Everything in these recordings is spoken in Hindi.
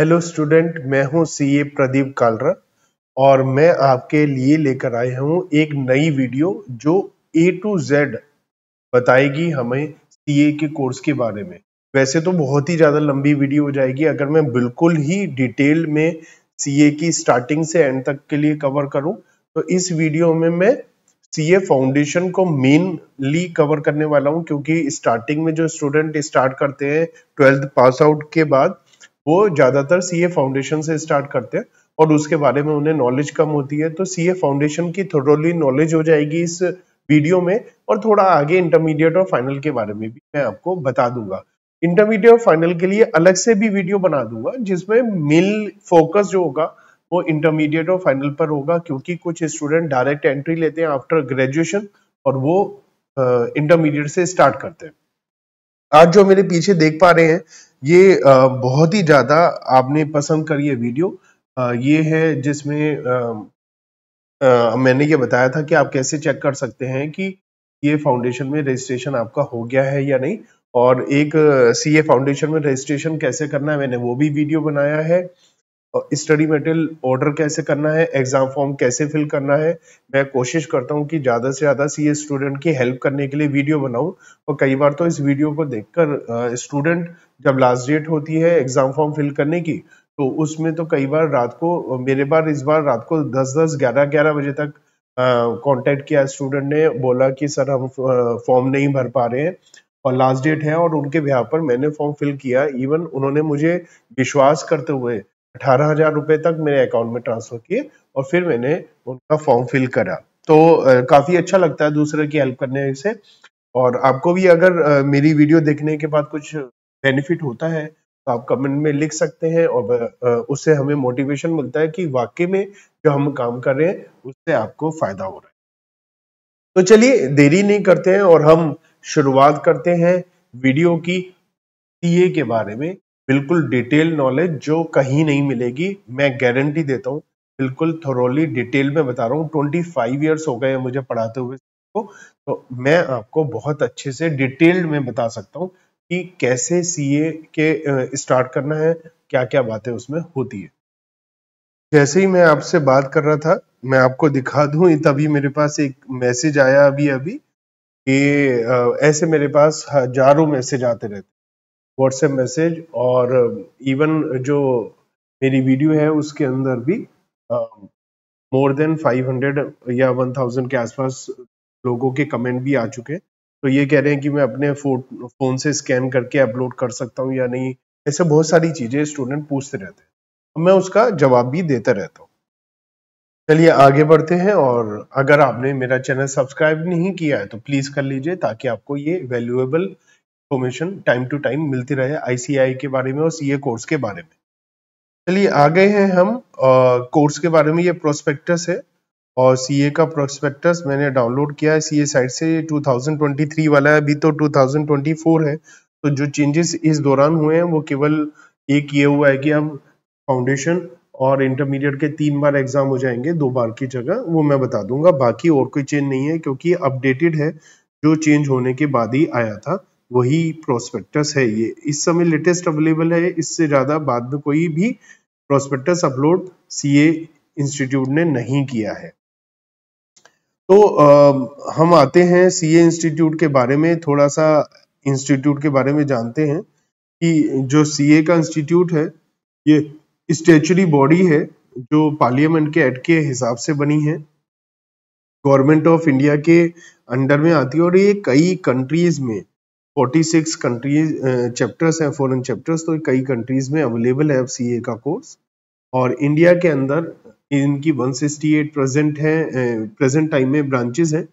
हेलो स्टूडेंट मैं हूं सीए प्रदीप कालरा और मैं आपके लिए लेकर आया हूं एक नई वीडियो जो ए टू जेड बताएगी हमें सीए के कोर्स के बारे में वैसे तो बहुत ही ज़्यादा लंबी वीडियो हो जाएगी अगर मैं बिल्कुल ही डिटेल में सीए की स्टार्टिंग से एंड तक के लिए कवर करूं तो इस वीडियो में मैं सी फाउंडेशन को मेनली कवर करने वाला हूँ क्योंकि स्टार्टिंग में जो स्टूडेंट स्टार्ट करते हैं ट्वेल्थ पास आउट के बाद वो ज़्यादातर सीए फाउंडेशन से स्टार्ट करते हैं और उसके बारे में उन्हें नॉलेज कम होती है तो सीए फाउंडेशन की थोड़ोली नॉलेज हो जाएगी इस वीडियो में और थोड़ा आगे इंटरमीडिएट और फाइनल के बारे में भी मैं आपको बता दूंगा इंटरमीडिएट और फाइनल के लिए अलग से भी वीडियो बना दूंगा जिसमें मेन फोकस जो होगा वो इंटरमीडिएट और फाइनल पर होगा क्योंकि कुछ स्टूडेंट डायरेक्ट एंट्री लेते हैं आफ्टर ग्रेजुएशन और वो इंटरमीडिएट से स्टार्ट करते हैं आज जो मेरे पीछे देख पा रहे हैं ये बहुत ही ज़्यादा आपने पसंद करी है वीडियो ये है जिसमें मैंने ये बताया था कि आप कैसे चेक कर सकते हैं कि ये फाउंडेशन में रजिस्ट्रेशन आपका हो गया है या नहीं और एक सी ए फाउंडेशन में रजिस्ट्रेशन कैसे करना है मैंने वो भी वीडियो बनाया है स्टडी मटेरियल ऑर्डर कैसे करना है एग्जाम फॉर्म कैसे फिल करना है मैं कोशिश करता हूँ कि ज़्यादा से ज़्यादा सी स्टूडेंट की हेल्प करने के लिए वीडियो बनाऊँ और कई बार तो इस वीडियो को देखकर स्टूडेंट जब लास्ट डेट होती है एग्जाम फॉर्म फिल करने की तो उसमें तो कई बार रात को मेरे बार इस बार रात को दस दस ग्यारह ग्यारह बजे तक कांटेक्ट किया स्टूडेंट ने बोला कि सर हम फॉर्म नहीं भर पा रहे हैं और लास्ट डेट है और उनके बिहार पर मैंने फॉर्म फिल किया इवन उन्होंने मुझे विश्वास करते हुए अठारह हजार रुपए तक मेरे अकाउंट में ट्रांसफर किए और फिर मैंने उनका फॉर्म फिल करा तो आ, काफी अच्छा लगता है दूसरे की हेल्प करने से और आपको भी अगर आ, मेरी वीडियो देखने के बाद कुछ बेनिफिट होता है तो आप कमेंट में लिख सकते हैं और उससे हमें मोटिवेशन मिलता है कि वाकई में जो हम काम कर रहे हैं उससे आपको फायदा हो रहा है तो चलिए देरी नहीं करते हैं और हम शुरुआत करते हैं वीडियो की सीए के बारे में बिल्कुल डिटेल नॉलेज जो कहीं नहीं मिलेगी मैं गारंटी देता हूँ बिल्कुल थोरोली डिटेल में बता रहा हूँ ट्वेंटी फाइव ईयर्स हो गए मुझे पढ़ाते हुए तो, तो मैं आपको बहुत अच्छे से डिटेल्ड में बता सकता हूँ कि कैसे सी के स्टार्ट करना है क्या क्या बातें उसमें होती है जैसे ही मैं आपसे बात कर रहा था मैं आपको दिखा दूं तभी मेरे पास एक मैसेज आया अभी अभी कि ऐसे मेरे पास हजारों मैसेज आते रहते व्हाट्सएप मैसेज और इवन um, जो मेरी वीडियो है उसके अंदर भी मोर देन 500 या 1000 के आसपास लोगों के कमेंट भी आ चुके हैं तो ये कह रहे हैं कि मैं अपने फ़ोन से स्कैन करके अपलोड कर सकता हूँ या नहीं ऐसे बहुत सारी चीज़ें स्टूडेंट पूछते रहते हैं मैं उसका जवाब भी देता रहता हूँ चलिए आगे बढ़ते हैं और अगर आपने मेरा चैनल सब्सक्राइब नहीं किया है तो प्लीज़ कर लीजिए ताकि आपको ये valuable information time to time मिलती रहे आईसीआई के बारे में और सीए कोर्स के बारे में चलिए आ गए हैं हम कोर्स के बारे में ये प्रोस्पेक्टस है और सीए का प्रोस्पेक्टस मैंने डाउनलोड किया है सीए साइट से 2023 वाला है अभी तो 2024 है तो जो चेंजेस इस दौरान हुए हैं वो केवल एक ये हुआ है कि अब फाउंडेशन और इंटरमीडिएट के तीन बार एग्जाम हो जाएंगे दो बार की जगह वो मैं बता दूंगा बाकी और कोई चेंज नहीं है क्योंकि अपडेटेड है जो चेंज होने के बाद ही आया था वही प्रोस्पेक्टस है ये इस समय लेटेस्ट अवेलेबल है इससे ज़्यादा बाद में कोई भी प्रोस्पेक्टस अपलोड सीए इंस्टीट्यूट ने नहीं किया है तो आ, हम आते हैं सीए इंस्टीट्यूट के बारे में थोड़ा सा इंस्टीट्यूट के बारे में जानते हैं कि जो सीए का इंस्टीट्यूट है ये स्टेचुरी बॉडी है जो पार्लियामेंट के एक्ट के हिसाब से बनी है गवर्नमेंट ऑफ इंडिया के अंडर में आती है और ये कई कंट्रीज में फोर्टी सिक्स कंट्रीज चैप्टर्स हैं फॉरन चैप्टर्स तो कई कंट्रीज में अवेलेबल है सी ए का कोर्स और इंडिया के अंदर इनकी 168 प्रजेंट है प्रेजेंट uh, टाइम में ब्रांचेज हैं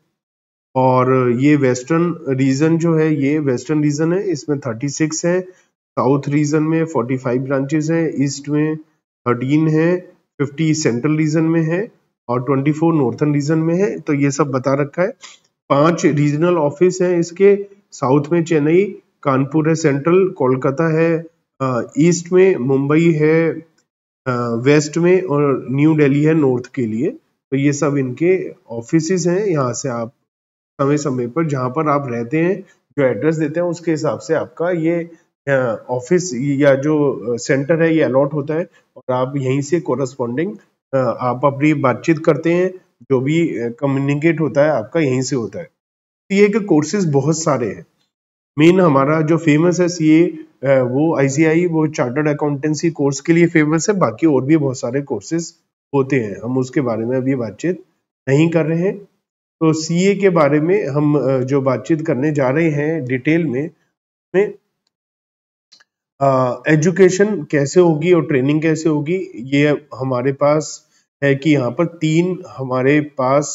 और ये वेस्टर्न रीजन जो है ये वेस्टर्न रीजन है इसमें 36 है साउथ रीजन में 45 ब्रांचेज हैं ईस्ट में 13 है 50 सेंट्रल रीजन में है और 24 नॉर्थन रीजन में है तो ये सब बता रखा है पांच रीजनल ऑफिस हैं इसके साउथ में चेन्नई कानपुर है सेंट्रल कोलकाता है ईस्ट में मुंबई है वेस्ट में और न्यू दिल्ली है नॉर्थ के लिए तो ये सब इनके ऑफिस हैं यहाँ से आप समय समय पर जहाँ पर आप रहते हैं जो एड्रेस देते हैं उसके हिसाब से आपका ये ऑफिस या जो सेंटर है ये अलॉट होता है और आप यहीं से कोरस्पॉन्डिंग आप अपनी बातचीत करते हैं जो भी कम्युनिकेट होता है आपका यहीं से होता है सीए के कोर्सेज बहुत सारे हैं मेन हमारा जो फेमस है सीए वो आईसीआई वो चार्टर्ड अकाउंटेंसी कोर्स के लिए फेमस है बाकी और भी बहुत सारे कोर्सेज होते हैं हम उसके बारे में अभी बातचीत नहीं कर रहे हैं तो सीए के बारे में हम जो बातचीत करने जा रहे हैं डिटेल में में एजुकेशन कैसे होगी और ट्रेनिंग कैसे होगी ये हमारे पास है कि यहाँ पर तीन हमारे पास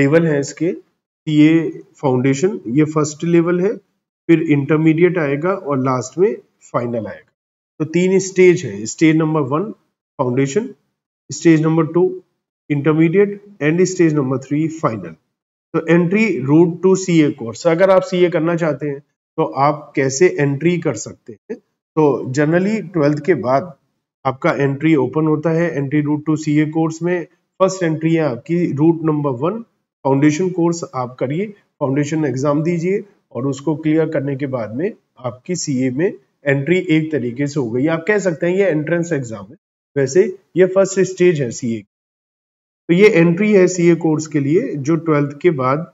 लेवल हैं इसके ये फाउंडेशन ये फर्स्ट लेवल है फिर इंटरमीडिएट आएगा और लास्ट में फाइनल आएगा तो तीन स्टेज है stage number one foundation stage number two intermediate and stage number three final तो entry route to C A course अगर आप सी ए करना चाहते हैं तो आप कैसे एंट्री कर सकते हैं तो जनरली ट्वेल्थ के बाद आपका एंट्री ओपन होता है entry route to C A course में फर्स्ट एंट्री है आपकी route number one foundation course आप करिए फाउंडेशन एग्जाम दीजिए और उसको क्लियर करने के बाद में आपकी सीए में एंट्री एक तरीके से हो गई आप कह सकते हैं ये एंट्रेंस एग्जाम है वैसे ये फर्स्ट स्टेज है सीए तो ये एंट्री है सीए कोर्स के लिए जो ट्वेल्थ के बाद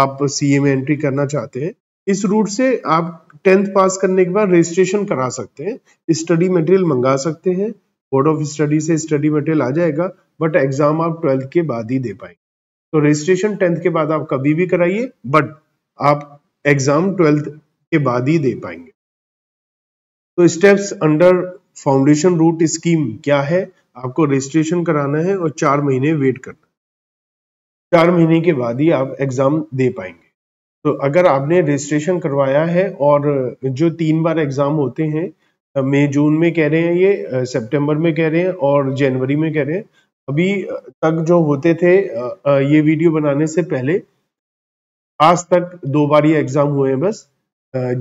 आप सीए में एंट्री करना चाहते हैं इस रूट से आप टेंथ पास करने के बाद रजिस्ट्रेशन करा सकते हैं स्टडी मटेरियल मंगा सकते हैं बोर्ड ऑफ स्टडी से स्टडी मटेरियल आ जाएगा बट एग्जाम आप ट्वेल्थ के बाद ही दे पाएंगे तो रजिस्ट्रेशन टेंथ के बाद आप कभी भी कराइए बट आप एग्जाम ट्वेल्थ के बाद ही दे पाएंगे तो steps under foundation route scheme क्या है आपको रजिस्ट्रेशन कराना है और चार महीने वेट करना चार महीने के बाद ही आप एग्जाम दे पाएंगे तो अगर आपने रजिस्ट्रेशन करवाया है और जो तीन बार एग्जाम होते हैं मई जून में कह रहे हैं ये सितंबर में कह रहे हैं और जनवरी में कह रहे हैं अभी तक जो होते थे ये वीडियो बनाने से पहले आज तक दो बार ये एग्जाम हुए हैं बस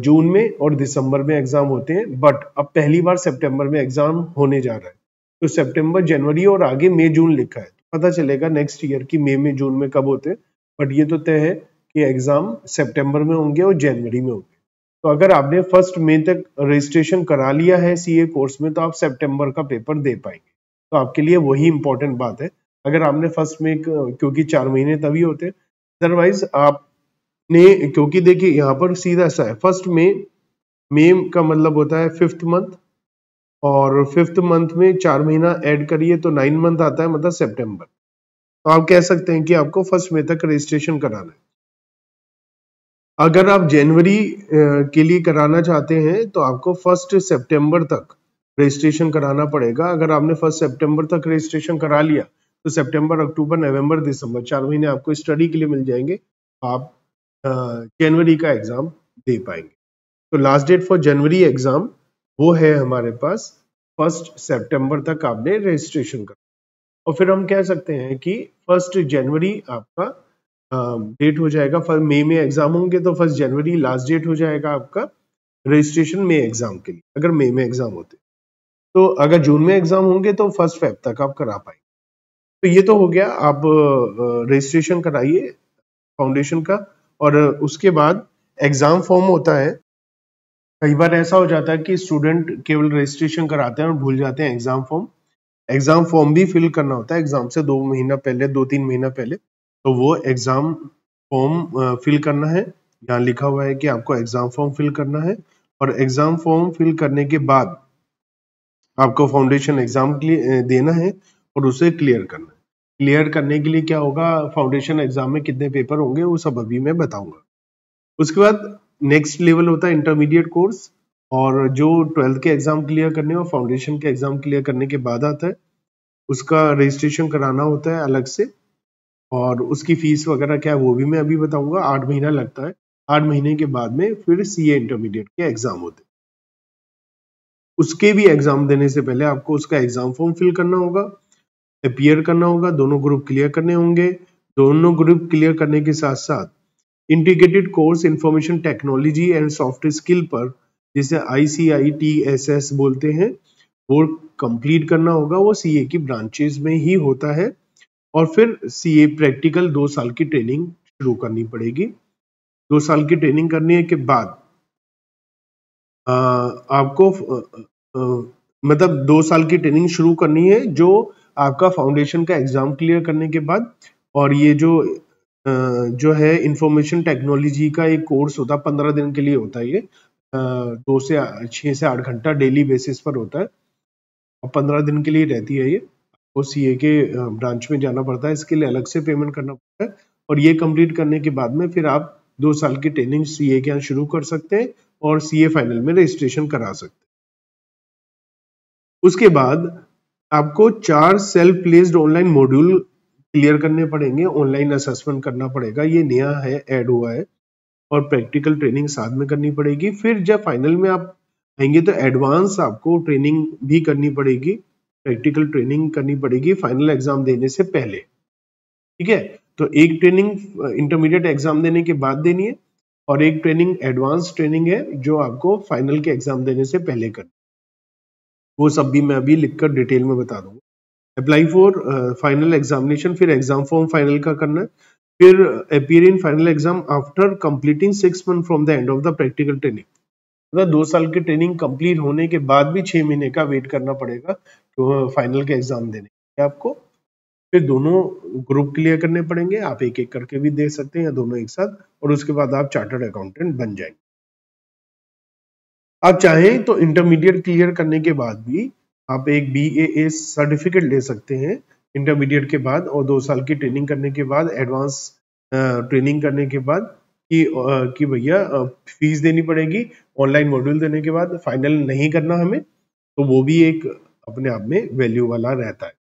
जून में और दिसंबर में एग्जाम होते हैं बट अब पहली बार सितंबर में एग्जाम होने जा रहा है तो सितंबर जनवरी और आगे मई जून लिखा है तो पता चलेगा नेक्स्ट ईयर की मई में जून में कब होते हैं बट ये तो तय है कि एग्जाम सेप्टेम्बर में होंगे और जनवरी में होंगे तो अगर आपने फर्स्ट मई तक रजिस्ट्रेशन करा लिया है सी कोर्स में तो आप सेप्टेम्बर का पेपर दे पाएंगे तो आपके लिए वही इंपॉर्टेंट बात है अगर आपने फर्स्ट में क्योंकि चार महीने तभी होते अदरवाइज आपने क्योंकि देखिए यहाँ पर सीधा सा है फर्स्ट में मे का मतलब होता है फिफ्थ मंथ और फिफ्थ मंथ में चार महीना ऐड करिए तो नाइन मंथ आता है मतलब सितंबर तो आप कह सकते हैं कि आपको फर्स्ट मे तक रजिस्ट्रेशन कराना है अगर आप जनवरी के लिए कराना चाहते हैं तो आपको फर्स्ट सितंबर तक रजिस्ट्रेशन कराना पड़ेगा अगर आपने फर्स्ट सेप्टेम्बर तक रजिस्ट्रेशन करा लिया तो सेप्टेम्बर अक्टूबर नवम्बर दिसंबर चार महीने आपको स्टडी के लिए मिल जाएंगे आप जनवरी का एग्ज़ाम दे पाएंगे तो last date for January exam वो है हमारे पास फर्स्ट सेप्टेम्बर तक आपने रजिस्ट्रेशन कर और फिर हम कह सकते हैं कि फर्स्ट जनवरी आपका डेट हो जाएगा फर्स्ट मई में एग्ज़ाम होंगे तो फर्स्ट जनवरी लास्ट डेट हो जाएगा आपका रजिस्ट्रेशन में एग्ज़ाम के लिए अगर मई में एग्ज़ाम होते तो अगर जून में एग्जाम होंगे तो फर्स्ट फेब तक आप करा पाएंगे तो ये तो हो गया आप रजिस्ट्रेशन कराइए फाउंडेशन का और उसके बाद एग्जाम फॉर्म होता है कई बार ऐसा हो जाता है कि स्टूडेंट केवल रजिस्ट्रेशन कराते हैं और भूल जाते हैं एग्जाम फॉर्म एग्जाम फॉर्म भी फिल करना होता है एग्जाम से दो महीना पहले दो तीन महीना पहले तो वो एग्जाम फॉर्म फिल करना है यहाँ लिखा हुआ है कि आपको एग्जाम फॉर्म फिल करना है और एग्जाम फॉर्म फिल करने के बाद आपको फाउंडेशन एग्जाम देना है और उसे क्लियर करना है क्लियर करने के लिए क्या होगा फाउंडेशन एग्जाम में कितने पेपर होंगे वो सब अभी मैं बताऊंगा उसके बाद नेक्स्ट लेवल होता है इंटरमीडिएट कोर्स और जो ट्वेल्थ के एग्जाम क्लियर करने और फाउंडेशन के एग्जाम क्लियर करने के बाद आता है उसका रजिस्ट्रेशन कराना होता है अलग से और उसकी फीस वगैरह क्या है वो भी मैं अभी बताऊंगा आठ महीना लगता है आठ महीने के बाद में फिर सी इंटरमीडिएट के एग्जाम होते हैं उसके भी एग्जाम देने से पहले आपको उसका एग्जाम फॉर्म फिल करना होगा अपियर करना होगा दोनों ग्रुप क्लियर करने होंगे दोनों ग्रुप क्लियर करने के साथ साथ integrated course information technology and soft skill पर जिसे आई बोलते हैं वो कंप्लीट करना होगा वो सीए की ब्रांचेस में ही होता है और फिर सीए प्रैक्टिकल दो साल की ट्रेनिंग शुरू करनी पड़ेगी दो साल की ट्रेनिंग करने के बाद आ, आपको मतलब दो साल की ट्रेनिंग शुरू करनी है जो आपका फाउंडेशन का एग्ज़ाम क्लियर करने के बाद और ये जो जो है इंफॉर्मेशन टेक्नोलॉजी का एक कोर्स होता है पंद्रह दिन के लिए होता है ये दो से छः से आठ घंटा डेली बेसिस पर होता है और पंद्रह दिन के लिए रहती है ये आपको सी के ब्रांच में जाना पड़ता है इसके लिए अलग से पेमेंट करना पड़ता है और ये कंप्लीट करने के बाद में फिर आप दो साल की ट्रेनिंग सी के यहाँ शुरू कर सकते हैं और सी फाइनल में रजिस्ट्रेशन करा सकते हैं उसके बाद आपको चार self placed online module clear करने पड़ेंगे ऑनलाइन असेसमेंट करना पड़ेगा ये नया है ऐड हुआ है और प्रैक्टिकल ट्रेनिंग साथ में करनी पड़ेगी फिर जब फाइनल में आप आएंगे तो एडवांस आपको ट्रेनिंग भी करनी पड़ेगी प्रैक्टिकल ट्रेनिंग करनी पड़ेगी फाइनल एग्जाम देने से पहले ठीक है तो एक ट्रेनिंग इंटरमीडिएट एग्जाम देने के बाद देनी है और एक ट्रेनिंग एडवांस ट्रेनिंग है जो आपको फाइनल के एग्जाम देने से पहले करनी वो सब भी मैं अभी लिख कर डिटेल में बता दूंगा अप्लाई फॉर फाइनल एग्जामिनेशन फिर एग्जाम फॉर्म फाइनल का करना है फिर appear in final exam after completing six month from the end of the practical training मतलब दो साल की ट्रेनिंग कंप्लीट होने के बाद भी छः महीने का वेट करना पड़ेगा तो फाइनल uh, के एग्जाम देने के आपको फिर दोनों ग्रुप क्लियर करने पड़ेंगे आप एक एक करके भी दे सकते हैं या दोनों एक साथ और उसके बाद आप चार्टर्ड अकाउंटेंट बन जाएंगे आप चाहें तो इंटरमीडिएट क्लियर करने के बाद भी आप एक बी ए सर्टिफिकेट ले सकते हैं इंटरमीडिएट के बाद और दो साल की ट्रेनिंग करने के बाद एडवांस ट्रेनिंग करने के बाद कि कि भैया फीस देनी पड़ेगी ऑनलाइन मॉड्यूल देने के बाद फाइनल नहीं करना हमें तो वो भी एक अपने आप में वैल्यू वाला रहता है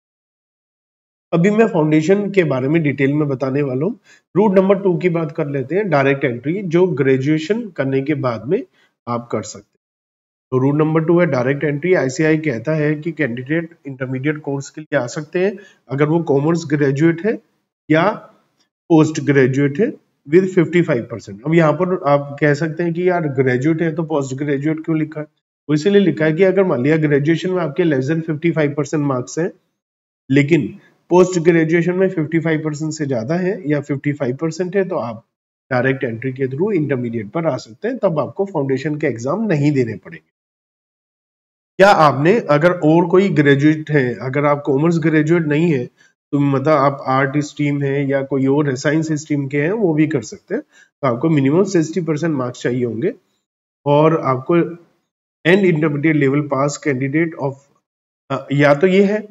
अभी मैं फाउंडेशन के बारे में डिटेल में बताने वाला हूँ रूट नंबर टू की बात कर लेते हैं डायरेक्ट एंट्री जो ग्रेजुएशन करने के बाद में आप कर सकते हैं तो रूल नंबर टू है डायरेक्ट एंट्री आईसीआई कहता है कि कैंडिडेट इंटरमीडिएट कोर्स के लिए आ सकते हैं अगर वो कॉमर्स ग्रेजुएट है या पोस्ट ग्रेजुएट है विद 55 परसेंट अब यहाँ पर आप कह सकते हैं कि यार ग्रेजुएट है तो पोस्ट ग्रेजुएट क्यों लिखा है वो इसीलिए लिखा है कि अगर मान लिया ग्रेजुएशन में आपके less than fifty percent marks हैं लेकिन पोस्ट ग्रेजुएशन में फिफ्टी परसेंट से ज़्यादा है या फिफ्टी परसेंट है तो आप डायरेक्ट एंट्री के थ्रू इंटरमीडिएट पर आ सकते हैं तब आपको फाउंडेशन के एग्जाम नहीं देने पड़ेंगे क्या आपने अगर और कोई ग्रेजुएट है अगर आप कॉमर्स ग्रेजुएट नहीं है तो मतलब आप आर्ट स्ट्रीम है या कोई और है साइंस स्ट्रीम के हैं वो भी कर सकते हैं तो आपको मिनिमम सिक्सटी परसेंट मार्क्स चाहिए होंगे और आपको and intermediate level pass candidate of या तो ये है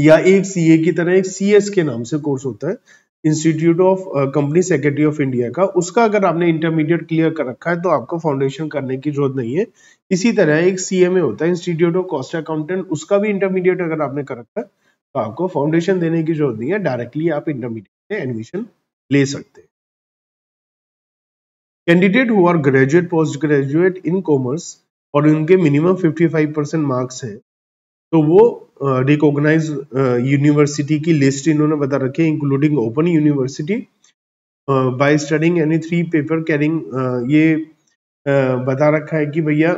या एक सीए की तरह एक सीएस के नाम से कोर्स होता है institute of company secretary of India का उसका अगर आपने इंटरमीडिएट क्लियर कर रखा है तो आपको फाउंडेशन करने की जरूरत नहीं है इसी तरह एक सीएमए होता है इंस्टीट्यूट ऑफ कॉस्ट अकाउंटेंट उसका भी इंटरमीडिएट अगर आपने कर रखा है तो आपको फाउंडेशन देने की जरूरत नहीं है डायरेक्टली आप इंटरमीडिएट में एडमिशन ले सकते हैं candidate who are graduate post graduate in commerce और उनके मिनिमम फाइव परसेंट मार्क्स हैं तो वो रिकॉग्नाइज यूनिवर्सिटी की लिस्ट इन्होंने बता रखी है including open university by studying any three paper carrying ये uh, बता रखा है कि भैया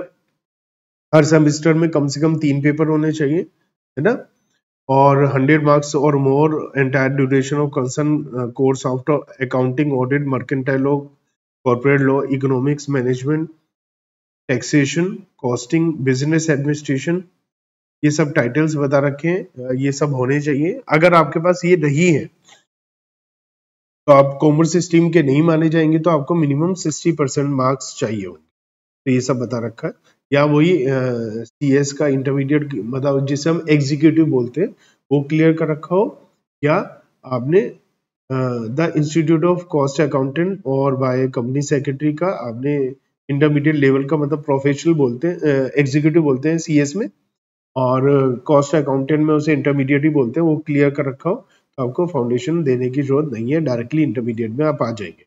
हर सेमिस्टर में कम से कम तीन पेपर होने चाहिए है ना और 100 मार्क्स और more entire duration of concern course of accounting audit mercantile law corporate law economics management taxation costing business administration ये सब टाइटल्स बता रखे हैं ये सब होने चाहिए अगर आपके पास ये नहीं है तो आप कॉमर्स स्ट्रीम के नहीं माने जाएंगे तो आपको मिनिमम 60 परसेंट मार्क्स चाहिए होंगे तो ये सब बता रखा है या वही सी एस का इंटरमीडिएट मतलब जिसे हम एग्जीक्यूटिव बोलते हैं वो क्लियर कर रखा हो या आपने the institute of cost accountant और बाय कंपनी सेक्रेटरी का आपने इंटरमीडिएट लेवल का मतलब प्रोफेशनल बोलते हैं एग्जीक्यूटिव बोलते हैं सी एस में और कॉस्ट अकाउंटेंट में उसे इंटरमीडिएट ही बोलते हैं वो क्लियर कर रखा हो तो आपको फाउंडेशन देने की जरूरत नहीं है डायरेक्टली इंटरमीडिएट में आप आ जाएंगे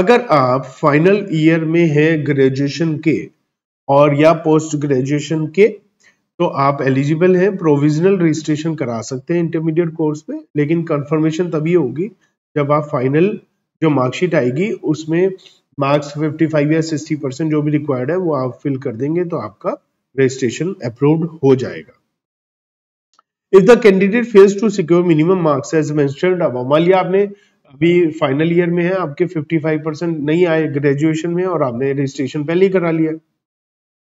अगर आप फाइनल ईयर में हैं ग्रेजुएशन के और या पोस्ट ग्रेजुएशन के तो आप एलिजिबल हैं प्रोविजनल रजिस्ट्रेशन करा सकते हैं इंटरमीडिएट कोर्स में लेकिन कन्फर्मेशन तभी होगी जब आप फाइनल जो मार्कशीट आएगी उसमें मार्क्स 55 या 60 परसेंट जो भी रिक्वायर्ड है वो आप फिल कर देंगे तो आपका रजिस्ट्रेशन अप्रूव्ड हो जाएगा if the candidate fails to secure minimum marks as mentioned अब मान लिया आपने अभी फाइनल ईयर में है आपके 55 परसेंट नहीं आए ग्रेजुएशन में और आपने रजिस्ट्रेशन पहले ही करा लिया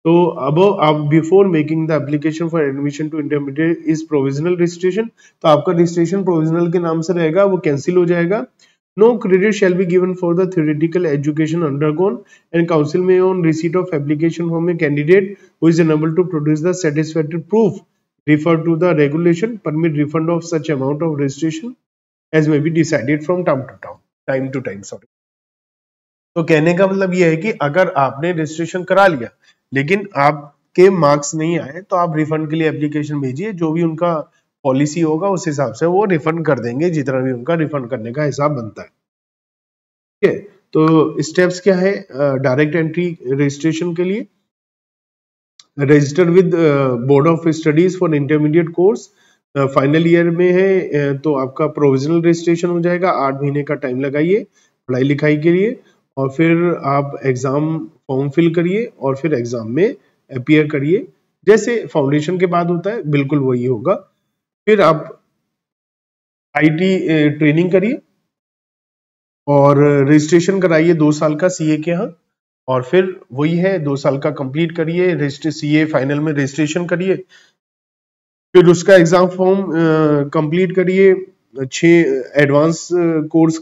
तो अब आप before making the application for admission to intermediate is provisional registration तो आपका रजिस्ट्रेशन प्रोविजनल के नाम से रहेगा वो कैंसिल हो जाएगा No credit shall be given for the theoretical education undergone and council may on receipt of application from a candidate who is unable to produce the satisfactory proof referred to the regulation permit refund of such amount of registration as may be decided from time to time time to time sorry तो कहने का मतलब यह है कि अगर आपने रजिस्ट्रेशन करा लिया लेकिन आपके मार्क्स नहीं आए तो आप रिफंड के लिए एप्लीकेशन भेजिए जो भी उनका पॉलिसी होगा उस हिसाब से वो रिफंड कर देंगे जितना भी उनका रिफंड करने का हिसाब बनता है ठीक है तो स्टेप्स क्या है डायरेक्ट एंट्री रजिस्ट्रेशन के लिए register with board of studies for intermediate course final year में है तो आपका प्रोविजनल रजिस्ट्रेशन हो जाएगा आठ महीने का टाइम लगाइए पढ़ाई लिखाई के लिए और फिर आप एग्ज़ाम फॉर्म फिल करिए और फिर एग्ज़ाम में अपियर करिए जैसे फाउंडेशन के बाद होता है बिल्कुल वही होगा फिर आप आईटी ट्रेनिंग करिए और रजिस्ट्रेशन कराइए दो साल का सीए के यहाँ और फिर वही है दो साल का कंप्लीट करिए रजिस्ट्रे सीए फाइनल में रजिस्ट्रेशन करिए फिर उसका एग्जाम फॉर्म कंप्लीट करिए छह एडवांस कोर्स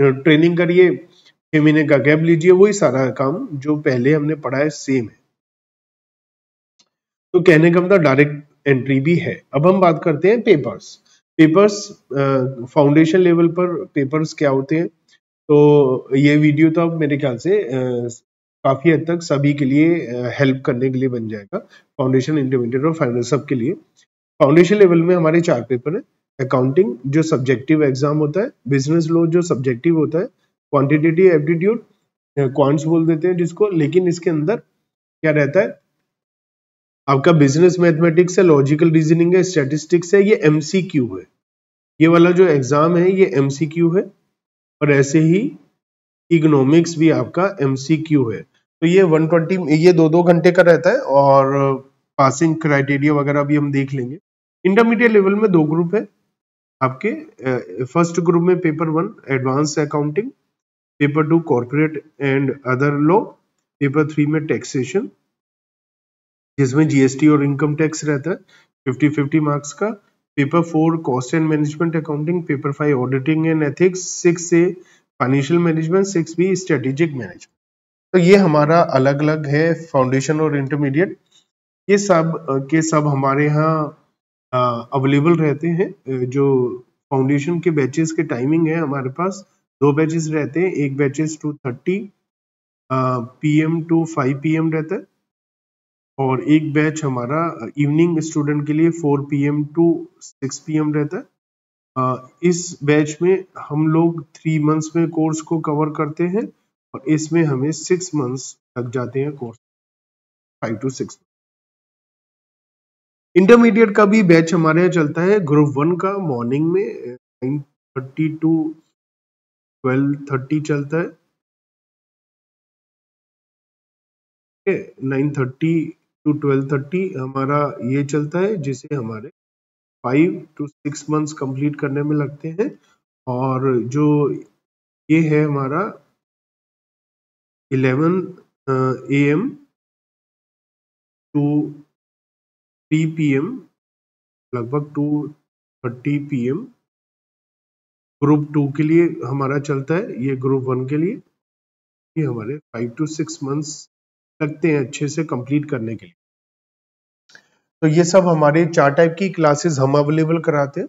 ट्रेनिंग करिए छह महीने का गैप लीजिए वही सारा काम जो पहले हमने पढ़ा है सेम है तो कहने का मतलब डायरेक्ट एंट्री भी है अब हम बात करते हैं पेपर्स पेपर्स फाउंडेशन लेवल पर पेपर्स क्या होते हैं तो ये वीडियो तो अब मेरे ख्याल से काफ़ी हद तक सभी के लिए हेल्प करने के लिए बन जाएगा फाउंडेशन इंटरमीडिएट और फाइनल सब के लिए फाउंडेशन लेवल में हमारे चार पेपर हैं अकाउंटिंग जो सब्जेक्टिव एग्जाम होता है बिजनेस लॉ जो सब्जेक्टिव होता है क्वान्टिटेटिव एप्टीट्यूड क्वांट्स बोल देते हैं जिसको लेकिन इसके अंदर क्या रहता है आपका बिजनेस मैथमेटिक्स है लॉजिकल रीजनिंग है स्टेटिस्टिक्स है ये एमसीक्यू है ये वाला जो एग्जाम है ये एमसीक्यू है और ऐसे ही इकोनॉमिक्स भी आपका एमसीक्यू है तो ये 120 ये दो दो घंटे का रहता है और पासिंग क्राइटेरिया वगैरह भी हम देख लेंगे इंटरमीडिएट लेवल में दो ग्रुप है आपके फर्स्ट ग्रुप में paper one advance accounting paper two corporate and other law paper three में टैक्सेशन जिसमें जीएसटी और इनकम टैक्स रहता है फिफ्टी फिफ्टी मार्क्स का paper four cost and management accounting paper five auditing and ethics six A financial management six B strategic management तो ये हमारा अलग अलग है फाउंडेशन और इंटरमीडिएट ये सब के सब हमारे यहाँ अवेलेबल रहते हैं जो फाउंडेशन के बैचेस के टाइमिंग है हमारे पास दो बैचेस रहते हैं एक batches two thirty P M to five P M रहता है और एक बैच हमारा इवनिंग स्टूडेंट के लिए 4 पीएम टू 6 पीएम रहता है इस बैच में हम लोग थ्री मंथ्स में कोर्स को कवर करते हैं और इसमें हमें सिक्स मंथ्स तक जाते हैं course five to six intermediate का भी बैच हमारे यहाँ चलता है ग्रुप वन का मॉर्निंग में nine thirty to twelve thirty चलता है nine thirty to twelve thirty हमारा ये चलता है जिसे हमारे five to six months complete करने में लगते हैं और जो ये है हमारा eleven A M to three P M लगभग two thirty P M group two के लिए हमारा चलता है ये ग्रुप वन के लिए ये हमारे फाइव टू सिक्स मंथ्स लगते हैं अच्छे से कंप्लीट करने के लिए तो ये सब हमारे चार टाइप की क्लासेस हम अवेलेबल कराते हैं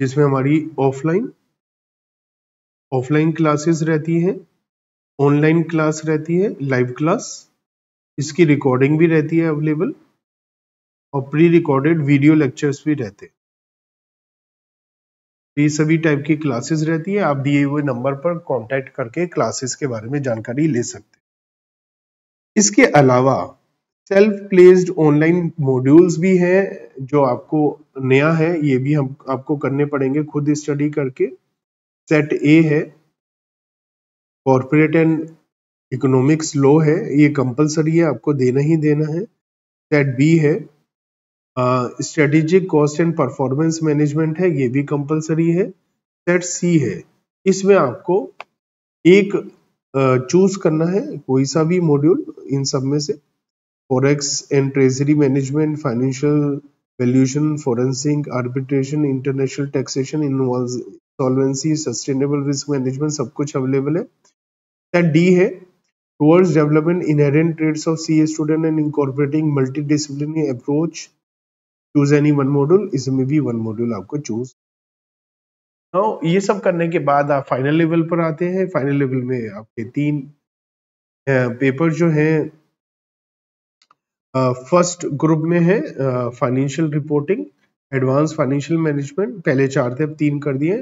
जिसमें हमारी ऑफलाइन ऑफलाइन क्लासेस रहती है ऑनलाइन क्लास रहती है लाइव क्लास इसकी रिकॉर्डिंग भी रहती है अवेलेबल और प्री रिकॉर्डेड वीडियो लेक्चर्स भी रहते हैं तो ये सभी टाइप की क्लासेस रहती है आप दिए हुए नंबर पर कांटेक्ट करके क्लासेस के बारे में जानकारी ले सकते हैं इसके अलावा सेल्फ प्लेस्ड ऑनलाइन मॉड्यूल्स भी हैं जो आपको नया है ये भी हम आपको करने पड़ेंगे खुद स्टडी करके सेट ए है कॉरपोरेट एंड इकोनॉमिक्स लो है ये कंपलसरी है आपको देना ही देना है सेट बी है strategic cost and performance management है ये भी कंपलसरी है सेट सी है इसमें आपको एक चूज करना है कोई सा भी मॉड्यूल इन सब में से forex and treasury management financial valuation forensic arbitration international taxation insolvency sustainable risk management सब कुछ अवेलेबल है एंड डी है towards development inherent trades of C student and incorporating multi discipline approach choose any one module इसमें भी वन मॉड्यूल आपको चूज तो ये सब करने के बाद आप फाइनल लेवल पर आते हैं फाइनल लेवल में आपके तीन पेपर जो हैं फर्स्ट ग्रुप में है financial reporting advance financial management पहले चार थे अब तीन कर दिए